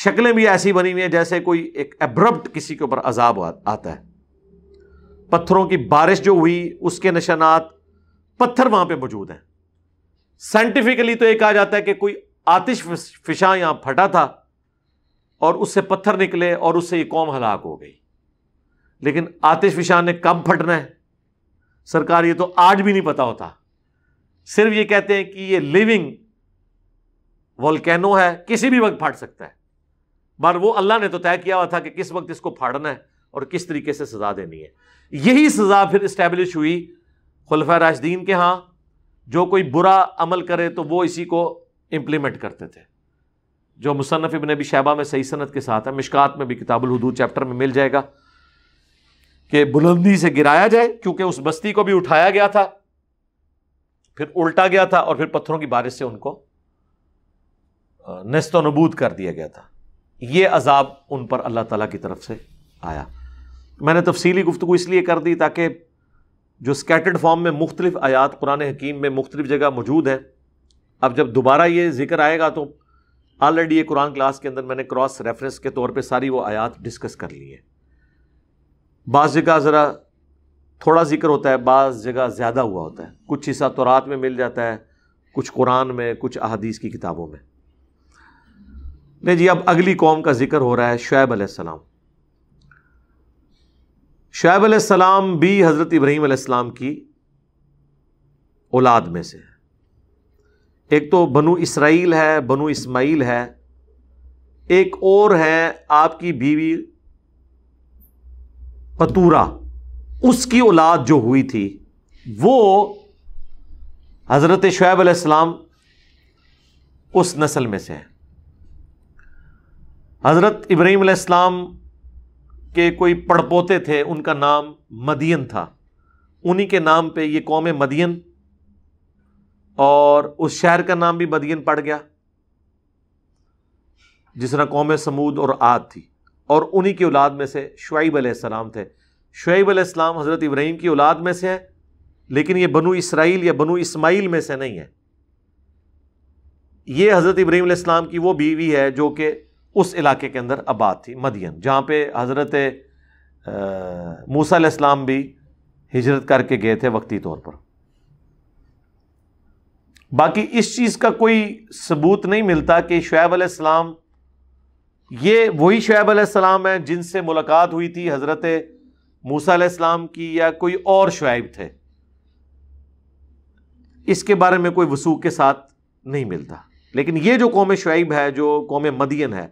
शक्लें भी ऐसी बनी हुई हैं जैसे कोई एक एब्रप्ट किसी के ऊपर अजाब आता है पत्थरों की बारिश जो हुई उसके निशानात पत्थर वहां पे मौजूद हैं साइंटिफिकली तो एक कहा जाता है कि कोई आतिश फिशा यहां फटा था और उससे पत्थर निकले और उससे ये कौम हलाक हो गई लेकिन आतिश विशान ने कब फटना है सरकार ये तो आज भी नहीं पता होता सिर्फ ये कहते हैं कि ये लिविंग वॉलकैनो है किसी भी वक्त फाट सकता है मगर वो अल्लाह ने तो तय किया हुआ था कि किस वक्त इसको फाड़ना है और किस तरीके से सजा देनी है यही सजा फिर इस्टेब्लिश हुई खुलफा राशदीन के यहाँ जो कोई बुरा अमल करे तो वो इसी को इम्प्लीमेंट करते थे जो मुसनफ़ इबन अबी शैबा में सही सनत के साथ है मिशकात में भी किताबुल हदूद चैप्टर में मिल जाएगा कि बुलंदी से गिराया जाए क्योंकि उस बस्ती को भी उठाया गया था फिर उल्टा गया था और फिर पत्थरों की बारिश से उनको नस्त नबूद कर दिया गया था यह अजाब उन पर अल्लाह तला की तरफ से आया मैंने तफसीली गुफ्तु इसलिए कर दी ताकि जो स्कैटर्ड फॉर्म में मुख्तलिफ आयात कुरान हकीम में मुख्तलिफ जगह मौजूद है अब जब दोबारा ये जिक्र आएगा तो ऑलरेडी ये कुरान क्लास के अंदर मैंने क्रॉस रेफरेंस के तौर पे सारी वो आयात डिस्कस कर ली है बाज़ जगह ज़रा थोड़ा जिक्र होता है बाज़ जगह ज़्यादा हुआ होता है कुछ हिस्सा तौरात में मिल जाता है कुछ कुरान में कुछ अहादीस की किताबों में नहीं जी अब अगली कौम का जिक्र हो रहा है शुएब अलैहिस्सलाम शुएब अलैहिस्सलाम भी हज़रत इब्राहीम अलैहिस्सलाम की औलाद में से है एक तो बनु इसराइल है बनु इस्माइल है एक और है आपकी बीवी पतूरा उसकी औलाद जो हुई थी वो हज़रत शुएब अलैहिस्सलाम उस नस्ल में से है हज़रत इब्राहिम अलैहिस्सलाम के कोई पड़पोते थे उनका नाम मदियन था उन्हीं के नाम पे ये कौम मदियन और उस शहर का नाम भी बदियन पड़ गया जिस तरह कौम समूद और आद थी और उन्हीं की औलाद में से शुब अलैहिस्सलाम थे शुब अलैहिस्सलाम हज़रत इब्राहिम की औलाद में से हैं लेकिन ये बनु इसराइल या बनु इस्माइल में से नहीं है ये हज़रत इब्राहिम अलैहिस्सलाम की वो बीवी है जो कि उस इलाके के अंदर आबाद थी मदियन जहाँ पे हज़रत मूसा भी हिजरत करके गए थे वक्ती तौर पर बाकी इस चीज़ का कोई सबूत नहीं मिलता कि शुएब अलैहिस्सलाम ये वही शुएब अलैहिस्सलाम हैं जिनसे मुलाकात हुई थी हज़रत मूसा अलैहिस्सलाम की या कोई और शुएब थे इसके बारे में कोई वसूख के साथ नहीं मिलता लेकिन ये जो कौम शुएब है जो कौम मदियन है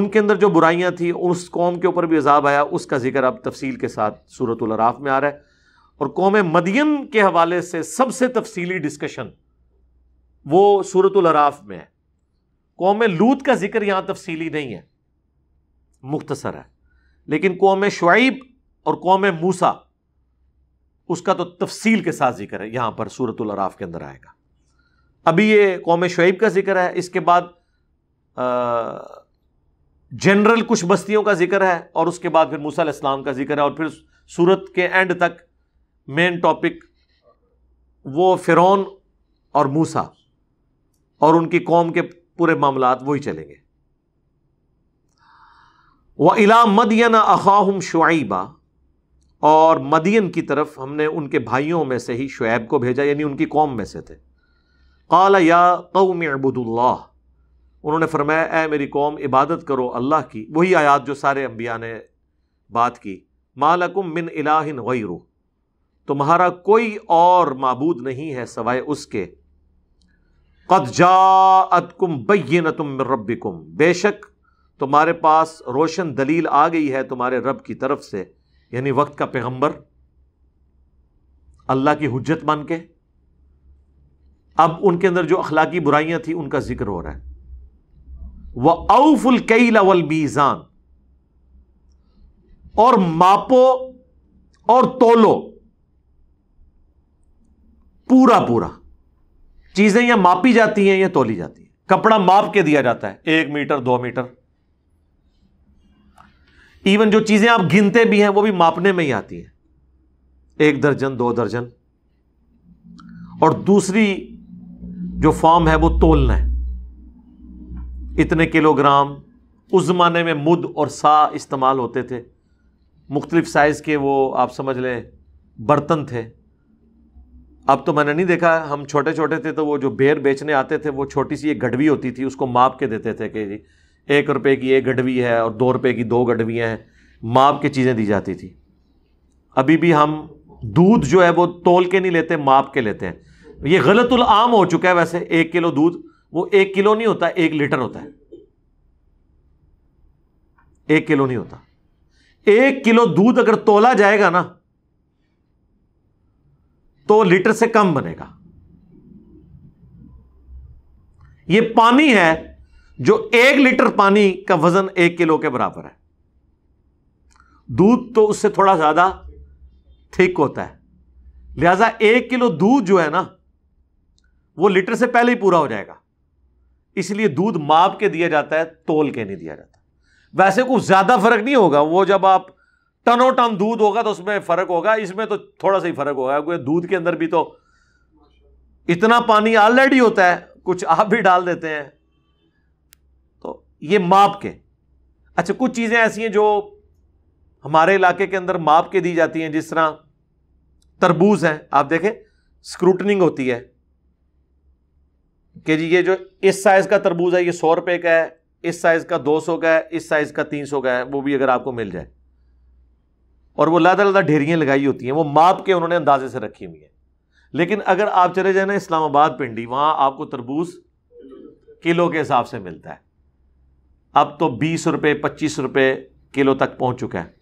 उनके अंदर जो बुराइयां थी उस कौम के ऊपर भी अजाब आया उसका जिक्र अब तफसील के साथ सूरत राफ में आ रहा है और कौम मदियन के हवाले से सबसे तफसीली डिस्कशन वो सूरतराफ में है कौम लूत का जिक्र यहां तफसीली नहीं है मुख्तसर है लेकिन कौम शुआब और कौम मूसा उसका तो तफसील के साथ जिक्र है यहां पर सूरतराफ के अंदर आएगा अभी यह कौम शुब का जिक्र है इसके बाद जनरल कुछ बस्तियों का जिक्र है और उसके बाद फिर मूसा इस्लाम का जिक्र है और फिर सूरत के एंड तक मेन टॉपिक वो फ़िरौन और मूसा और उनकी कौम के पूरे मामला वही चलेंगे व इला मदियन अखाहम शुआबा और मदियन की तरफ हमने उनके भाइयों में से ही शुएब को भेजा यानी उनकी कौम में से थे काला या कौम अबूदुल्ला उन्होंने फरमाया ए मेरी कौम इबादत करो अल्लाह की वही आयात जो सारे अम्बिया ने बात की मालकुम मिन इलाहिन गैरू तुम्हारा कोई और मबूद नहीं है सवाए उसके कदजातकुम बैन तुम रबिकुम बेशक तुम्हारे पास रोशन दलील आ गई है तुम्हारे रब की तरफ से यानी वक्त का पैगंबर अल्लाह की हजत मान के अब उनके अंदर जो अखलाकी बुराइयां थी उनका जिक्र हो रहा है वह अउफुल कई लवल बीजान और मापो और तोलो पूरा पूरा चीजें या मापी जाती हैं या तोली जाती है कपड़ा माप के दिया जाता है एक मीटर दो मीटर इवन जो चीजें आप गिनते भी हैं वो भी मापने में ही आती हैं एक दर्जन दो दर्जन और दूसरी जो फॉर्म है वो तोलना है इतने किलोग्राम उस ज़माने में मुद और सा इस्तेमाल होते थे मुख्तलिफ साइज़ के वो आप समझ लें बर्तन थे अब तो मैंने नहीं देखा हम छोटे छोटे थे तो वो जो बेर बेचने आते थे वो छोटी सी एक गढ़वी होती थी उसको माप के देते थे कि जी एक रुपये की एक गढ़वी है और दो रुपये की दो गढ़वियाँ हैं माप के चीज़ें दी जाती थी अभी भी हम दूध जो है वो तोल के नहीं लेते माप के लेते हैं ये गलत आम हो चुका है वैसे एक किलो दूध वो एक किलो नहीं होता एक लीटर होता है एक किलो नहीं होता एक किलो दूध अगर तोला जाएगा ना तो लीटर से कम बनेगा ये पानी है जो एक लीटर पानी का वजन एक किलो के बराबर है दूध तो उससे थोड़ा ज्यादा ठीक होता है लिहाजा एक किलो दूध जो है ना वो लीटर से पहले ही पूरा हो जाएगा इसलिए दूध माप के दिया जाता है तोल के नहीं दिया जाता वैसे कुछ ज्यादा फर्क नहीं होगा वो जब आप टनो टन दूध होगा तो उसमें फर्क होगा इसमें तो थोड़ा सा ही फर्क होगा क्योंकि दूध के अंदर भी तो इतना पानी ऑलरेडी होता है कुछ आप भी डाल देते हैं तो ये माप के अच्छा कुछ चीज़ें ऐसी हैं जो हमारे इलाके के अंदर माप के दी जाती हैं जिस तरह तरबूज है आप देखें स्क्रूटनिंग होती है कि जी ये जो इस साइज का तरबूज है ये सौ रुपए का है इस साइज का दो सौ का है इस साइज का तीन सौ का है वो भी अगर आपको मिल जाए और वो लादा लादा ढेरियाँ लगाई होती हैं वो माप के उन्होंने अंदाजे से रखी हुई हैं लेकिन अगर आप चले जाए ना इस्लामाबाद पिंडी वहाँ आपको तरबूज किलो के हिसाब से मिलता है अब तो बीस रुपये पच्चीस रुपये किलो तक पहुँच चुका है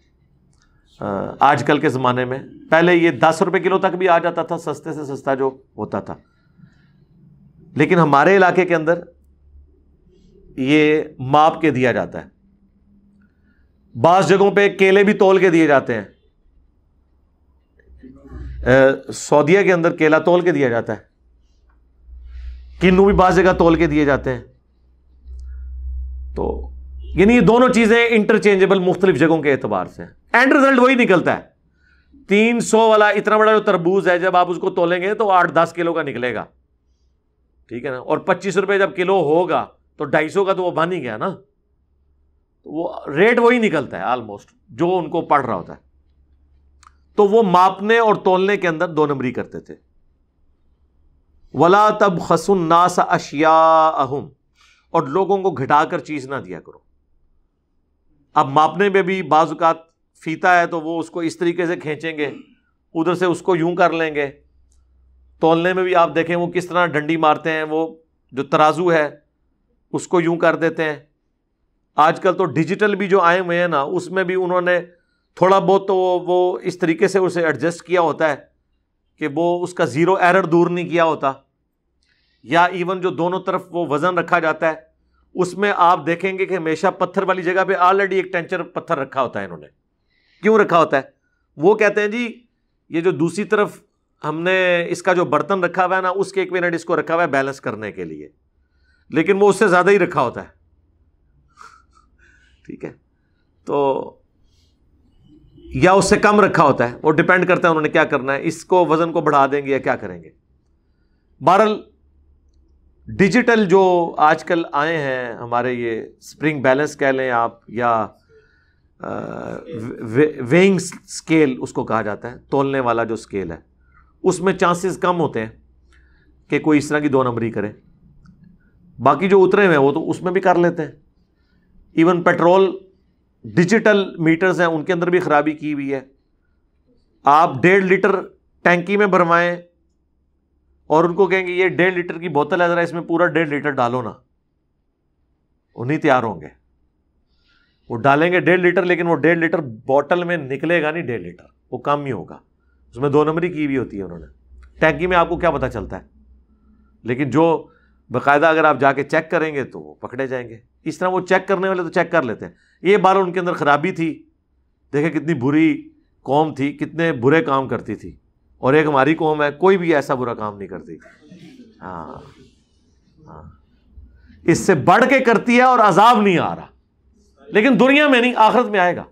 आजकल के ज़माने में पहले ये दस रुपये किलो तक भी आ जाता था सस्ते से सस्ता जो होता था लेकिन हमारे इलाके के अंदर ये माप के दिया जाता है बास जगहों पे केले भी तोल के दिए जाते हैं सऊदिया के अंदर केला तोल के दिया जाता है किन्नू भी बास जगह तोल के दिए जाते हैं तो यानी ये दोनों चीज़ें इंटरचेंजेबल मुख्तलिफ जगहों के एतबार से एंड रिजल्ट वही निकलता है तीन सौ वाला इतना बड़ा जो तरबूज है जब आप उसको तोलेंगे तो आठ दस किलो का निकलेगा ठीक है ना और पच्चीस रुपये जब किलो होगा तो ढाई सौ का तो वो बन ही गया ना वो रेट वही निकलता है ऑलमोस्ट जो उनको पढ़ रहा होता है तो वो मापने और तोलने के अंदर दो नंबरी करते थे वला तब खसुन नास अशिया अहम और लोगों को घटाकर चीज ना दिया करो अब मापने में भी बाजुकात फीता है तो वो उसको इस तरीके से खींचेंगे उधर से उसको यूं कर लेंगे तोलने में भी आप देखें वो किस तरह डंडी मारते हैं वो जो तराजू है उसको यूं कर देते हैं आजकल तो डिजिटल भी जो आए हुए हैं ना उसमें भी उन्होंने थोड़ा बहुत तो वो इस तरीके से उसे एडजस्ट किया होता है कि वो उसका ज़ीरो एरर दूर नहीं किया होता या इवन जो दोनों तरफ वो वज़न रखा जाता है उसमें आप देखेंगे कि हमेशा पत्थर वाली जगह पे ऑलरेडी एक टेंचर पत्थर रखा होता है इन्होंने क्यों रखा होता है वो कहते हैं जी ये जो दूसरी तरफ हमने इसका जो बर्तन रखा हुआ है ना उसके एक मिनट इसको रखा हुआ है बैलेंस करने के लिए लेकिन वो उससे ज़्यादा ही रखा होता है ठीक है तो या उससे कम रखा होता है वो डिपेंड करता है उन्होंने क्या करना है इसको वजन को बढ़ा देंगे या क्या करेंगे बहरल डिजिटल जो आजकल आए हैं हमारे ये स्प्रिंग बैलेंस कह लें आप या वे, वेइंग स्केल उसको कहा जाता है तोलने वाला जो स्केल है उसमें चांसेस कम होते हैं कि कोई इस तरह की दो नंबरी करे बाकी जो उतरे हुए हैं वो तो उसमें भी कर लेते हैं इवन पेट्रोल डिजिटल मीटर्स हैं उनके अंदर भी ख़राबी की हुई है आप डेढ़ लीटर टैंकी में भरवाएं और उनको कहेंगे ये डेढ़ लीटर की बोतल है ज़रा इसमें पूरा डेढ़ लीटर डालो ना वो नहीं तैयार होंगे वो डालेंगे डेढ़ लीटर लेकिन वो डेढ़ लीटर बॉटल में निकलेगा नहीं डेढ़ लीटर वो कम ही होगा उसमें दो नंबरी की भी होती है उन्होंने टैंकी में आपको क्या पता चलता है लेकिन जो बाकायदा अगर आप जाके चेक करेंगे तो वो पकड़े जाएंगे इस तरह वो चेक करने वाले तो चेक कर लेते हैं ये बार उनके अंदर ख़राबी थी देखें कितनी बुरी कौम थी कितने बुरे काम करती थी और एक हमारी कौम है कोई भी ऐसा बुरा काम नहीं करती हाँ हाँ इससे बढ़ के करती है और अजाब नहीं आ रहा लेकिन दुनिया में नहीं आखिरत में आएगा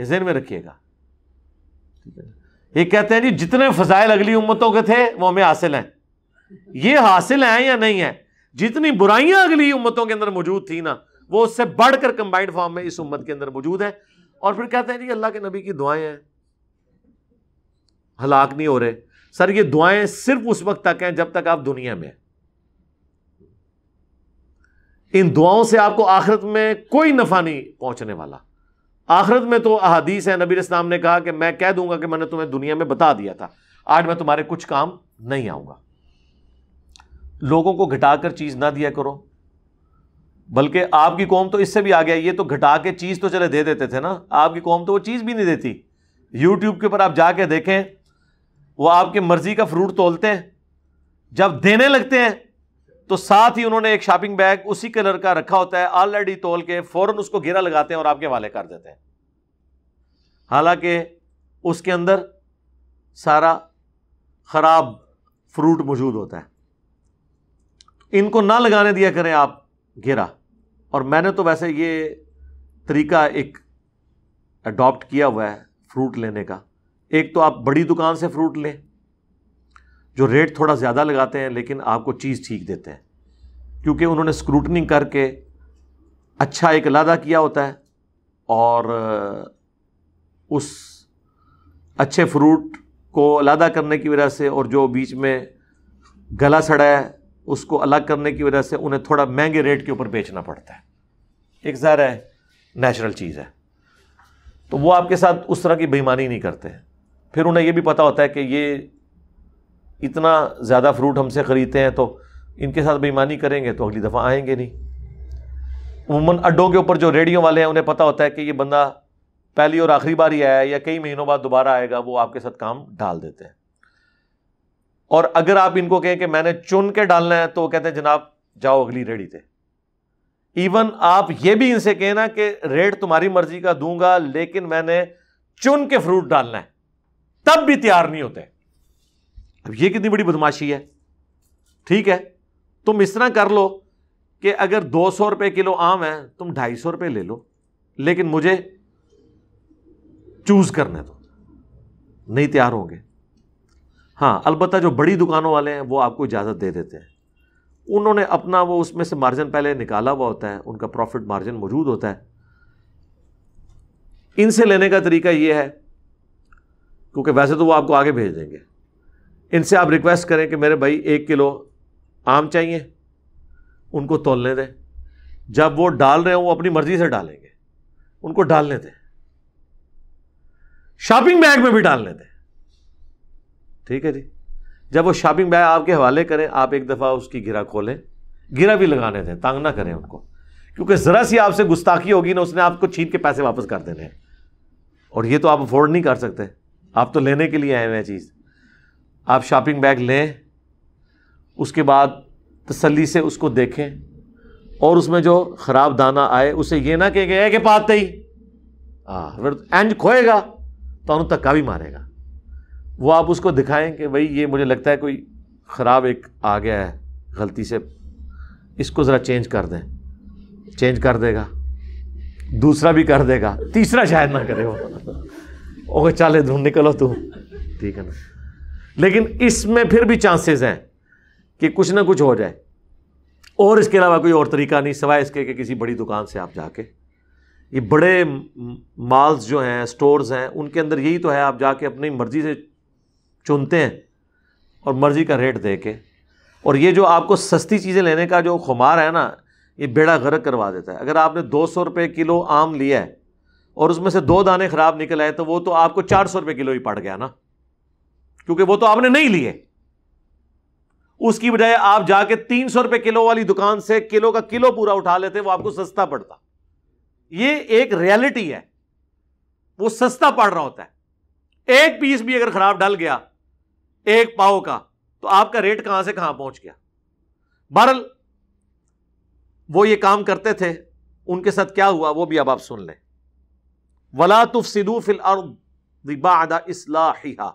ये जहन में रखिएगा ये कहते हैं जी जितने फजाइल अगली उम्मतों के थे वो हमें हासिल हैं ये हासिल है या नहीं है जितनी बुराइयां अगली उम्मतों के अंदर मौजूद थी ना वो उससे बढ़कर कंबाइंड फॉर्म में इस उम्मत के अंदर मौजूद है और फिर कहते हैं जी अल्लाह के नबी की दुआएं हैं हलाक नहीं हो रहे सर ये दुआएं सिर्फ उस वक्त तक हैं जब तक आप दुनिया में इन दुआओं से आपको आखिरत में कोई नफा नहीं पहुंचने वाला आखिरत में तो अहदीस है नबी इस्लाम ने कहा कि मैं कह दूंगा कि मैंने तुम्हें दुनिया में बता दिया था आज मैं तुम्हारे कुछ काम नहीं आऊंगा लोगों को घटा कर चीज़ ना दिया करो बल्कि आपकी कौम तो इससे भी आ गया ये तो घटा के चीज़ तो चले दे देते थे ना आपकी कौम तो वो चीज़ भी नहीं देती यूट्यूब के ऊपर आप जाके देखें वो आपकी मर्ज़ी का फ्रूट तोलते हैं जब देने लगते हैं तो साथ ही उन्होंने एक शॉपिंग बैग उसी कलर का रखा होता है ऑलरेडी तोल के फ़ौरन उसको घेरा लगाते हैं और आपके हवाले कर देते हैं हालांकि उसके अंदर सारा ख़राब फ्रूट मौजूद होता है इनको ना लगाने दिया करें आप घेरा और मैंने तो वैसे ये तरीका एक अडॉप्ट किया हुआ है फ्रूट लेने का एक तो आप बड़ी दुकान से फ्रूट लें जो रेट थोड़ा ज़्यादा लगाते हैं लेकिन आपको चीज़ ठीक देते हैं क्योंकि उन्होंने स्क्रूटनिंग करके अच्छा एक लादा किया होता है और उस अच्छे फ्रूट को अलादा करने की वजह से और जो बीच में गला सड़ा है उसको अलग करने की वजह से उन्हें थोड़ा महंगे रेट के ऊपर बेचना पड़ता है एक ज़ाहिर है नेचुरल चीज़ है तो वो आपके साथ उस तरह की बेईमानी नहीं करते फिर उन्हें यह भी पता होता है कि ये इतना ज़्यादा फ्रूट हमसे ख़रीदते हैं तो इनके साथ बेईमानी करेंगे तो अगली दफ़ा आएंगे नहीं उमूमन अड्डों के ऊपर जो रेडियो वाले हैं उन्हें पता होता है कि ये बंदा पहली और आखिरी बार ही आया है या कई महीनों बाद दोबारा आएगा वो आपके साथ काम डाल देते हैं और अगर आप इनको कहें कि मैंने चुन के डालना है तो कहते हैं जनाब जाओ अगली रेडी थे इवन आप यह भी इनसे कहें ना कि रेट तुम्हारी मर्जी का दूंगा लेकिन मैंने चुन के फ्रूट डालना है तब भी तैयार नहीं होते अब ये कितनी बड़ी बदमाशी है ठीक है तुम इस तरह कर लो कि अगर दो सौ रुपये किलो आम है तुम ढाई सौ रुपये ले लो लेकिन मुझे चूज करने दो नहीं तैयार होंगे हाँ अलबत्त जो बड़ी दुकानों वाले हैं वो आपको इजाज़त दे देते हैं उन्होंने अपना वो उसमें से मार्जिन पहले निकाला हुआ होता है उनका प्रॉफिट मार्जिन मौजूद होता है इनसे लेने का तरीका ये है क्योंकि वैसे तो वो आपको आगे भेज देंगे इनसे आप रिक्वेस्ट करें कि मेरे भाई एक किलो आम चाहिए उनको तोलने दें जब वो डाल रहे हो वो अपनी मर्ज़ी से डालेंगे उनको डालने दें शॉपिंग बैग में भी डालने दें ठीक है जी जब वो शॉपिंग बैग आपके हवाले करें आप एक दफ़ा उसकी गिरा खोलें गिरा भी लगाने दें तंग ना करें उनको क्योंकि ज़रा सी आपसे गुस्ताखी होगी ना उसने आपको छीन के पैसे वापस कर देने हैं और ये तो आप अफोर्ड नहीं कर सकते आप तो लेने के लिए आए हुए हैं चीज़ आप शॉपिंग बैग लें उसके बाद तसली से उसको देखें और उसमें जो ख़राब दाना आए उसे ये ना कह के कि पाते ही हाँ फिर एंज खोएगा तो धक्का भी मारेगा वो आप उसको दिखाएं कि भाई ये मुझे लगता है कोई ख़राब एक आ गया है गलती से इसको ज़रा चेंज कर दें चेंज कर देगा दूसरा भी कर देगा तीसरा शायद ना करे वो ओके चले ढूंढ निकलो तू ठीक है ना लेकिन इसमें फिर भी चांसेस हैं कि कुछ ना कुछ हो जाए और इसके अलावा कोई और तरीका नहीं सिवाय इसके कि किसी बड़ी दुकान से आप जाके ये बड़े मॉल्स जो हैं स्टोर्स हैं उनके अंदर यही तो है आप जाके अपनी मर्ज़ी से चुनते हैं और मर्ज़ी का रेट दे के और ये जो आपको सस्ती चीज़ें लेने का जो खुमार है ना ये बेड़ा गर्क करवा देता है अगर आपने दो सौ रुपये किलो आम लिया है और उसमें से दो दाने ख़राब निकल आए तो वो तो आपको चार सौ रुपये किलो ही पड़ गया ना क्योंकि वो तो आपने नहीं लिए उसकी बजाय आप जाके तीन सौ रुपये किलो वाली दुकान से किलो का किलो पूरा उठा लेते वो आपको सस्ता पड़ता ये एक रियलिटी है वो सस्ता पड़ रहा होता है एक पीस भी अगर खराब डल गया एक पाओ का तो आपका रेट कहां से कहां पहुंच गया बहरल वो ये काम करते थे उनके साथ क्या हुआ वो भी अब आप सुन लें वला तुफ सिदू फिल अर्दा इसलाहा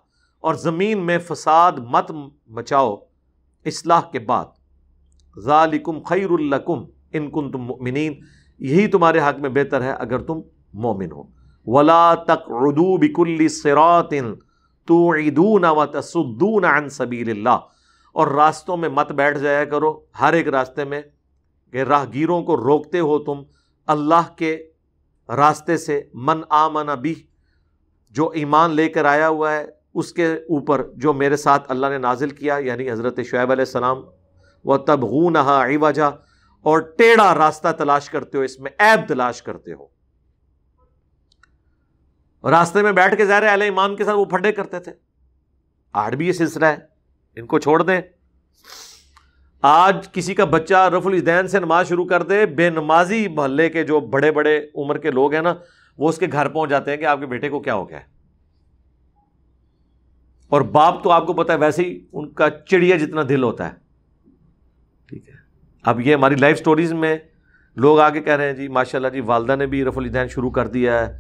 और ज़मीन में फसाद मत मचाओ इसलाह के बाद ज़ालिकुम खैरुल्लकुम इनकुन तुम मोमिन यही तुम्हारे हक में बेहतर है अगर तुम मोमिन हो वला तक उदू बिकुल्ली सिरातिन तो ईदून व तसुद्दून अन और रास्तों में मत बैठ जाया करो हर एक रास्ते में राहगीरों को रोकते हो तुम अल्लाह के रास्ते से मन आमन अबी जो ईमान लेकर आया हुआ है उसके ऊपर जो मेरे साथ अल्लाह ने नाजिल किया यानी हज़रत शुएब सलाम व तबगू नहा वजह और टेढ़ा रास्ता तलाश करते हो इसमें ऐब तलाश करते हो रास्ते में बैठ के ज़ाहिर अल इमाम के साथ वो फड्डे करते थे आठ भी ये सिलसिला है इनको छोड़ दें आज किसी का बच्चा रफुल इदैन से नमाज शुरू कर दे बेनमाजी मोहल्ले के जो बड़े बड़े उम्र के लोग हैं ना वो उसके घर पहुंच जाते हैं कि आपके बेटे को क्या हो गया है और बाप तो आपको पता है वैसे ही उनका चिड़िया जितना दिल होता है ठीक है अब ये हमारी लाइफ स्टोरीज में लोग आगे कह रहे हैं जी माशाल्लाह जी वालदा ने भी रफुल इदैन शुरू कर दिया है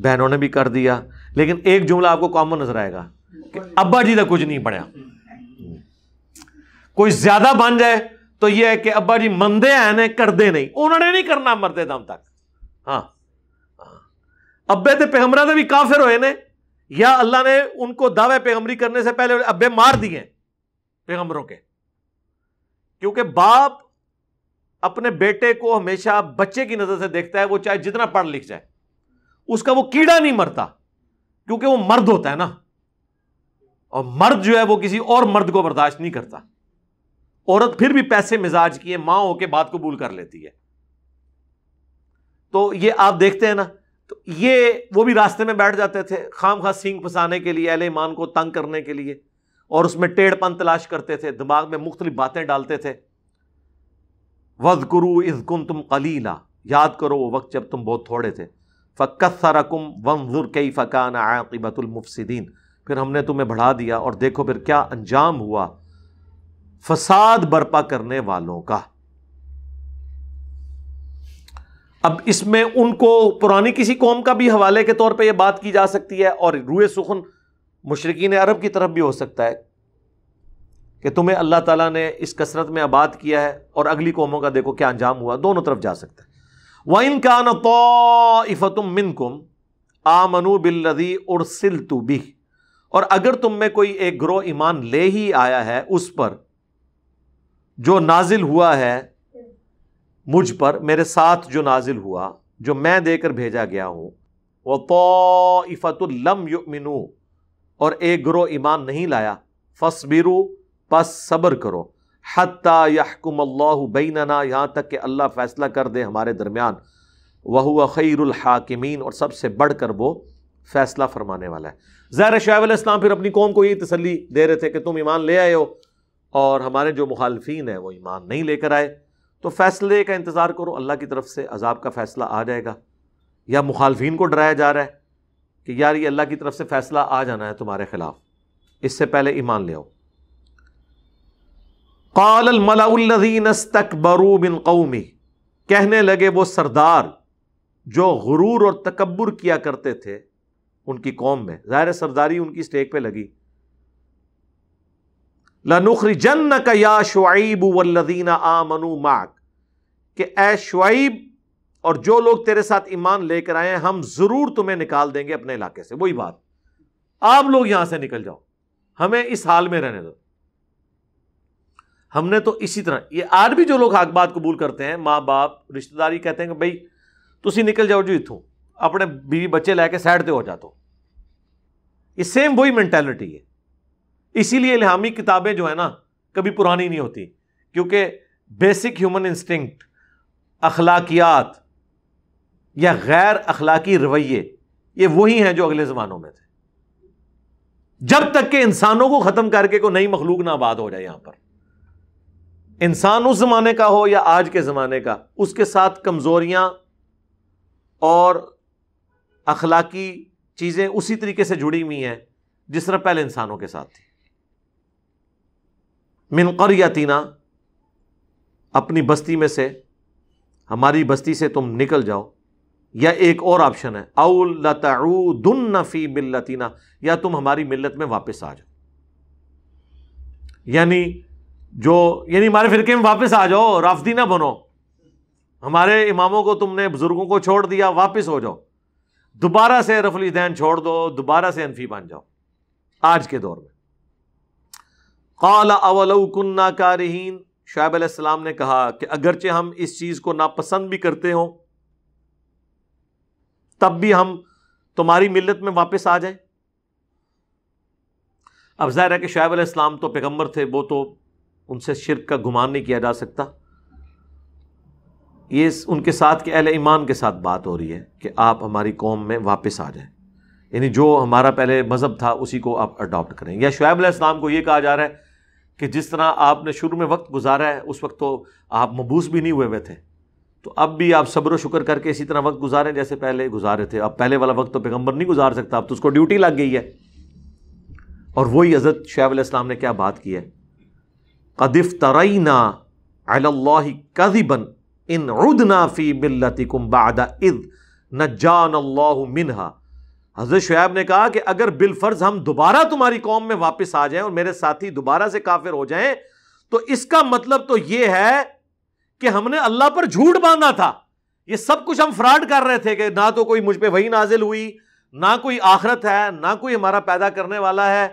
बहनों ने भी कर दिया लेकिन एक जुमला आपको कॉमन नजर आएगा कि अब्बा जी का कुछ नहीं बनया कोई ज्यादा बन जाए तो यह है कि अब्बा जी मनते हैं करते नहीं उन्होंने नहीं करना मरते दम तक हाँ अब्बे तो पैगमरा भी काफिर हुए ने या अल्लाह ने उनको दावे पैगमरी करने से पहले अब्बे मार दिए पैगमरों के क्योंकि बाप अपने बेटे को हमेशा बच्चे की नजर से देखता है वो चाहे जितना पढ़ लिख जाए उसका वो कीड़ा नहीं मरता क्योंकि वो मर्द होता है ना और मर्द जो है वो किसी और मर्द को बर्दाश्त नहीं करता औरत फिर भी पैसे मिजाज किए मां होके बात कबूल कर लेती है तो ये आप देखते हैं ना तो ये वो भी रास्ते में बैठ जाते थे खाम खा सिंह फंसाने के लिए अहले ईमान को तंग करने के लिए और उसमें टेढ़पन तलाश करते थे दिमाग में मुख्तलिफ बातें डालते थे वज गुरु इजकुन तुम कलीला याद करो वो वक्त जब तुम बहुत थोड़े थे फ़क्सरकुम वंजुर कई फ़कान आतिबतुलमफसदीन फिर हमने तुम्हें बढ़ा दिया और देखो फिर क्या अंजाम हुआ फसाद बर्पा करने वालों का अब इसमें उनको पुरानी किसी कौम का भी हवाले के तौर पर यह बात की जा सकती है और रूए सुखन मुशरकिन अरब की तरफ भी हो सकता है कि तुम्हें अल्लाह तला ने इस कसरत में आबाद किया है और अगली कौमों का देखो क्या अंजाम हुआ दोनों तरफ जा सकता है व इन का नफ़तुम मिन कुम आमनु बिल्लदी उर्सिल तु भी और अगर तुम में कोई एक ग्रोह ईमान ले ही आया है उस पर जो नाजिल हुआ है मुझ पर मेरे साथ जो नाजिल हुआ जो मैं देकर भेजा गया हूँ वह तोफ़तुल्लम युमिनू और एक ग्रोह ईमान नहीं लाया फसबिरू पस सब्र करो हती यहकुम अल्लाह बैनना यहाँ तक कि अल्लाह फ़ैसला कर दे हमारे दरमियान वह खैरहाकिमीन और सबसे बढ़ कर वो फ़ैसला फरमाने वाला है ज़ाहिर शाह इस्लाम फिर अपनी कौम को ये तसली दे रहे थे कि तुम ईमान ले आए हो और हमारे जो मुखालफन हैं वो ईमान नहीं लेकर आए तो फ़ैसले का इंतज़ार करो अल्लाह की तरफ से अजाब का फ़ैसला आ जाएगा या मुखालफी को डराया जा रहा है कि यार ये अल्लाह की तरफ से फ़ैसला आ जाना है तुम्हारे ख़िलाफ़ इससे पहले ईमान ले आओ कौल मलाउल्लजीनस्तकबरूबिन कौमी कहने लगे वो सरदार जो गुरूर और तकबर किया करते थे उनकी कौम में ज़ाहिर सरदारी उनकी स्टेक पर लगी लनुखरी जन्न का या शुआब वल्लीना आ मनु माक के ए शुआब और जो लोग तेरे साथ ईमान लेकर आए हम ज़रूर तुम्हें निकाल देंगे अपने इलाके से वही बात आप लोग यहां से निकल जाओ हमें इस हाल में रहने दो हमने तो इसी तरह ये आज भी जो लोग हक बात कबूल करते हैं माँ बाप रिश्तेदारी कहते हैं कि भाई तुम निकल जाओ जी इतों अपने बीवी बच्चे लैके सैड तो हो जाते ये सेम वही मैंटेलिटी है इसीलिए इलामी किताबें जो है ना कभी पुरानी नहीं होती क्योंकि बेसिक ह्यूमन इंस्टिंक्ट अखलाकियात या गैर अखलाकी रवैये ये वही हैं जो अगले ज़मानों में थे जब तक के इंसानों को ख़त्म करके कोई नई मखलूक ना आबाद हो जाए यहां पर इंसान उस ज़माने का हो या आज के ज़माने का उसके साथ कमजोरियां और अखलाकी चीज़ें उसी तरीके से जुड़ी हुई हैं जिस तरह पहले इंसानों के साथ थी मिनकर या तीना अपनी बस्ती में से हमारी बस्ती से तुम निकल जाओ या एक और ऑप्शन है अउलताउदन फ़ी मिलतीना या तुम हमारी मिलत में वापस आ जाओ यानी जो यानी हमारे फिरके में वापस आ जाओ राफदी ना बनो हमारे इमामों को तुमने बुज़ुर्गों को छोड़ दिया वापस हो जाओ दोबारा से रफुल दैन छोड़ दो दोबारा से अनफी बन जाओ आज के दौर में कला अवलकन्ना कारहीन शायब अलैहिस्सलाम ने कहा कि अगरचे हम इस चीज़ को नापसंद भी करते हो तब भी हम तुम्हारी मिलत में वापस आ जाए अब जाहिर है कि शायब अलैहिस्सलाम तो पैगम्बर थे वो तो उनसे शिरक का गुमान नहीं किया जा सकता ये उनके साथ के अहल ईमान के साथ बात हो रही है कि आप हमारी कौम में वापस आ जाएं यानी जो हमारा पहले मज़हब था उसी को आप अडॉप्ट करें या शुएब इस्लाम को ये कहा जा रहा है कि जिस तरह आपने शुरू में वक्त गुजारा है उस वक्त तो आप मबूस भी नहीं हुए हुए थे तो अब भी आप सब्र शुक्र करके इसी तरह वक्त गुजारें जैसे पहले गुजारे थे अब पहले वाला वक्त तो पैगम्बर नहीं गुजार सकता अब तो उसको ड्यूटी लग गई है और वही हज़रत शाहब इस्लाम ने क्या बात की है कदिफ इन कुम्बादा इद न जान मिनहा हज़रत ने कहा कि अगर बिलफर्ज हम दोबारा तुम्हारी कौम में वापस आ जाएं और मेरे साथी दोबारा से काफिर हो जाएं तो इसका मतलब तो यह है कि हमने अल्लाह पर झूठ बांधा था ये सब कुछ हम फ्रॉड कर रहे थे कि ना तो कोई मुझ पर वही नाजिल हुई ना कोई आखरत है ना कोई हमारा पैदा करने वाला है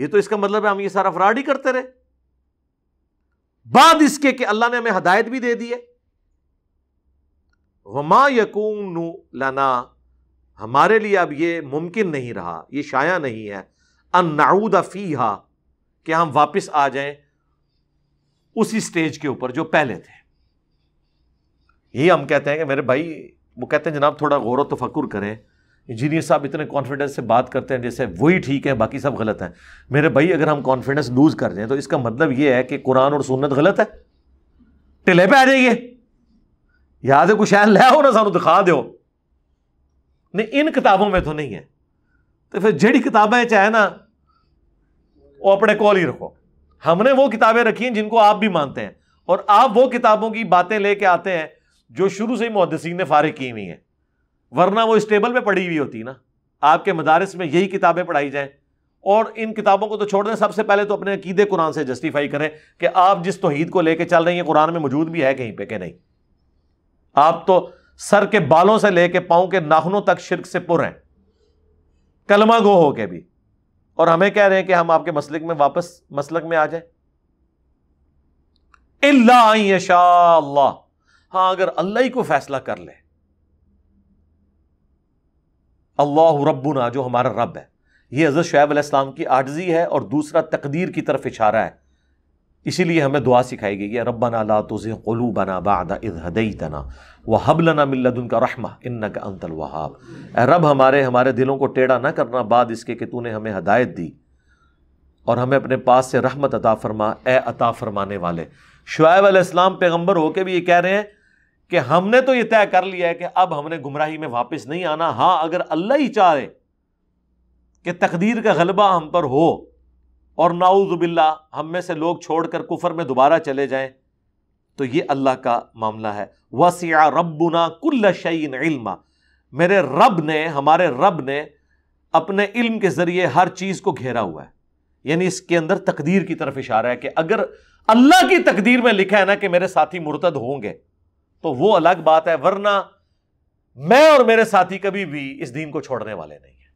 ये तो इसका मतलब है हम ये सारा फ्रॉड ही करते रहे बाद इसके कि अल्लाह ने हमें हदायत भी दे दी है वमा यकून लना हमारे लिए अब ये मुमकिन नहीं रहा ये शाया नहीं है अनाऊद हा कि हम वापस आ जाए उसी स्टेज के ऊपर जो पहले थे ये हम कहते हैं कि मेरे भाई वो कहते हैं जनाब थोड़ा गौर तफक्र करें इंजीनियर साहब इतने कॉन्फिडेंस से बात करते हैं जैसे वही ठीक है बाकी सब गलत है मेरे भाई अगर हम कॉन्फिडेंस लूज़ कर दें तो इसका मतलब यह है कि कुरान और सुन्नत गलत है टिले पे आ जाइए याद है कुछ ले आओ ना सू दिखा दो नहीं इन किताबों में तो नहीं है तो फिर जड़ी किताबें चाहे ना वो अपने कॉल ही रखो हमने वो किताबें रखी हैं जिनको आप भी मानते हैं और आप वो किताबों की बातें लेके आते हैं जो शुरू से ही मुहदसिन ने फारिग की हुई हैं वरना वो इस टेबल में पड़ी हुई होती ना आपके मदारस में यही किताबें पढ़ाई जाएं और इन किताबों को तो छोड़ दें सबसे पहले तो अपने अकीदे कुरान से जस्टिफाई करें कि आप जिस तोहीद को लेके चल रहे हैं कुरान में मौजूद भी है कहीं पर कि नहीं आप तो सर के बालों से लेके पाओं के नाखनों तक शिरक से पुर हैं कलमा गो हो के भी और हमें कह रहे हैं कि हम आपके मसलक में वापस मसलक में आ जाए इल्ला हाँ अगर अल्लाह ही को फैसला कर ले अल्लाह रब्बना जो हमारा रब है ये हज़रत शुब आसमाम की आर्जी है और दूसरा तकदीर की तरफ इशारा है इसीलिए हमें दुआ सिखाई गई है रब्बना ला तुज़े कलू बना बाद इद हदई तना वह हबलना मिल्लदन का रहमा इन्ना का अंतल वहाब रब हमारे हमारे दिलों को टेढ़ा ना करना बाद इसके कि तूने हमें हदायत दी और हमें अपने पास से रहमत अता फरमा ए अता फरमाने वाले शुब आसमाम पैगम्बर होके भी ये कह रहे हैं कि हमने तो यह तय कर लिया है कि अब हमने गुमराही में वापस नहीं आना हाँ अगर अल्लाह ही चाहे कि तकदीर का गलबा हम पर हो और नाउजुबिल्ला हम में से लोग छोड़कर कुफर में दोबारा चले जाएं तो ये अल्लाह का मामला है वसिया रबना कुल्ल शैन इल्मा मेरे रब ने हमारे रब ने अपने इल्म के ज़रिए हर चीज़ को घेरा हुआ है यानी इसके अंदर तकदीर की तरफ इशारा है कि अगर अल्लाह की तकदीर में लिखा है ना कि मेरे साथी मुर्तद होंगे तो वो अलग बात है वरना मैं और मेरे साथी कभी भी इस दीन को छोड़ने वाले नहीं हैं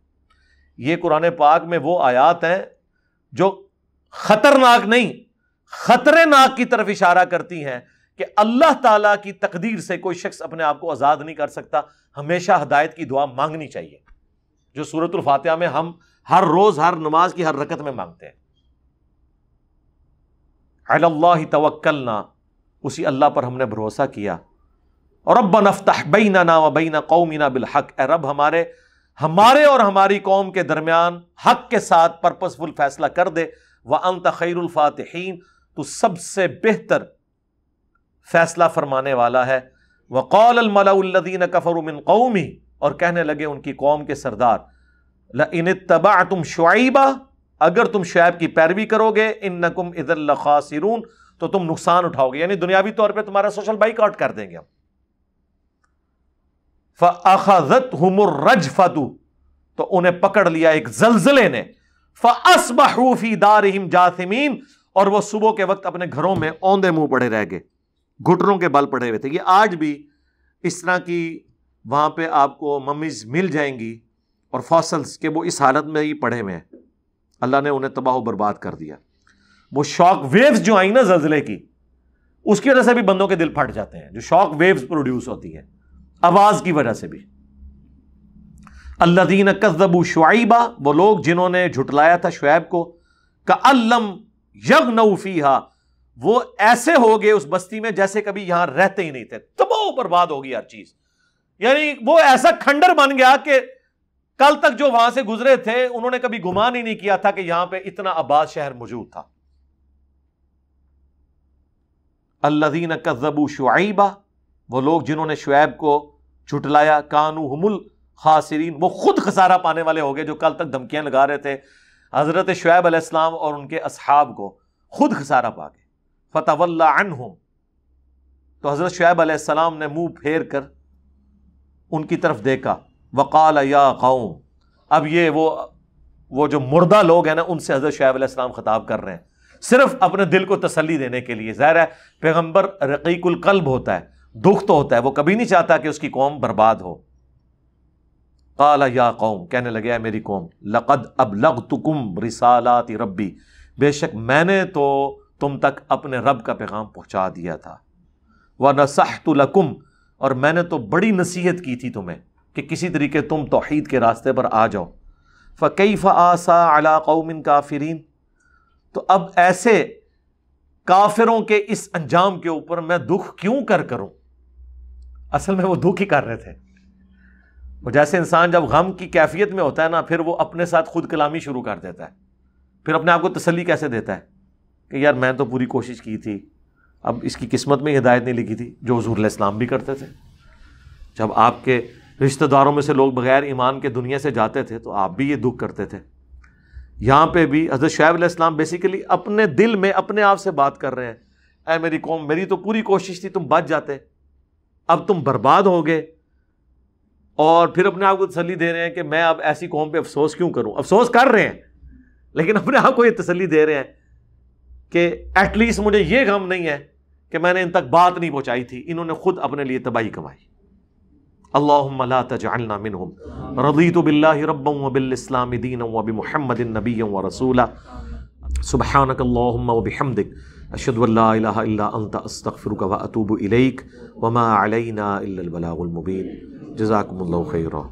ये कुरान पाक में वो आयात हैं जो खतरनाक नहीं खतरेनाक की तरफ इशारा करती हैं कि अल्लाह ताला की तकदीर से कोई शख्स अपने आप को आज़ाद नहीं कर सकता हमेशा हदायत की दुआ मांगनी चाहिए जो सूरत फातिहा में हम हर रोज़ हर नमाज की हर रकत में मांगते हैं अल्लाह ना उसी अल्लाह पर हमने भरोसा किया रब नफ्तः बीना ना वबीना कौमिना बिलहक ए रब हमारे हमारे और हमारी कौम के दरमियान हक के साथ पर्पजफुल फैसला कर दे व अंत खैरफातहन तो सबसे बेहतर फैसला फरमाने वाला है व कौलमलादीन कफरुमिन कौमी और कहने लगे उनकी कौम के सरदार ल इन तबा तुम शुआबा अगर तुम शुएब की पैरवी करोगे इन नकुम इदल खासिरून तो तुम नुकसान उठाओगे यानी दुनियावी तौर पर तुम्हारा सोशल बाइकआउट कर देंगे हम फ़ाखत हमर रज फतु तो उन्हें पकड़ लिया एक जलजले ने फूफी दारहिम जासमीन और वह सुबह के वक्त अपने घरों में औंदे मुंह पड़े रह गए घुटनों के बल पड़े हुए थे ये आज भी इस तरह की वहां पर आपको मम्मीज मिल जाएंगी और फॉसल्स के वो इस हालत में ही पड़े हुए हैं अल्लाह ने उन्हें तबाह बर्बाद कर दिया वो शॉक वेव्स जो आई ना जल्जले की उसकी वजह से भी बंदों के दिल फट जाते हैं जो शॉक वेव्स प्रोड्यूस होती है आवाज़ की वजह से भी अल्लादीन कजबू शुआबा वो लोग जिन्होंने झुटलाया था शुएब को का अल्लम यगनऊफ़ी हा वो ऐसे हो गए उस बस्ती में जैसे कभी यहां रहते ही नहीं थे तबो बर्बाद होगी हर चीज यानी वो ऐसा खंडर बन गया कि कल तक जो वहां से गुजरे थे उन्होंने कभी गुमान ही नहीं किया था कि यहां पे इतना आबाद शहर मौजूद था अल्लादीन कजबू शुआबा वो लोग जिन्होंने शुएब को छुटलाया कानू हमुल खासरीन वो खुद खसारा पाने वाले हो गए जो कल तक धमकियाँ लगा रहे थे हज़रत शुएब अलैहिस्सलाम और उनके असहाब को खुद खसारा पा गए फतवल्ला अनहुम तो हज़रत शुएब अलैहिस्सलाम ने मुंह फेर कर उनकी तरफ देखा वक़ाल या कौम अब ये वो वो जो मुर्दा लोग हैं ना उनसे हज़रत शुएब अलैहिस्सलाम ख़ताब कर रहे हैं सिर्फ अपने दिल को तसली देने के लिए ज़ाहिर है पैगम्बर रकीकुल कल्ब होता है दुख तो होता है वो कभी नहीं चाहता कि उसकी कौम बर्बाद हो काला या कौम कहने लगे है मेरी कौम लक़द अब लग कुम रिसालात रबी बेशक मैंने तो तुम तक अपने रब का पैगाम पहुंचा दिया था वह तो लकुम और मैंने तो बड़ी नसीहत की थी तुम्हें कि किसी तरीके तुम तोहद के रास्ते पर आ जाओ फ़कई आसा अला कौमिन काफिरीन तो अब ऐसे काफिरों के इस अंजाम के ऊपर मैं दुख क्यों कर करूं असल में वो दुख ही कर रहे थे वो जैसे इंसान जब गम की कैफियत में होता है ना फिर वो अपने साथ खुद कलामी शुरू कर देता है फिर अपने आप को तसली कैसे देता है कि यार मैं तो पूरी कोशिश की थी अब इसकी किस्मत में हिदायत नहीं लिखी थी जो हजूर इस्लाम भी करते थे जब आपके रिश्तेदारों में से लोग बगैर ईमान के दुनिया से जाते थे तो आप भी ये दुख करते थे यहाँ पे भी हजरत शाहब इस्लाम बेसिकली अपने दिल में अपने आप से बात कर रहे हैं ऐ मेरी कौम मेरी तो पूरी कोशिश थी तुम बच जाते अब तुम बर्बाद हो गए और फिर अपने आप को तसली दे रहे हैं कि मैं अब ऐसी कौम पे अफसोस क्यों करूं अफसोस कर रहे हैं लेकिन अपने आप को ये तसली दे रहे हैं कि एटलीस्ट मुझे यह गम नहीं है कि मैंने इन तक बात नहीं पहुंचाई थी इन्होंने खुद अपने लिए तबाही कमाई अल्लाह तजालना मिन रदी अशदल्लास्तफ़र व अतूब इलैक वमा अलैना इल्लबलामुबीन जजाकम्ल खैरा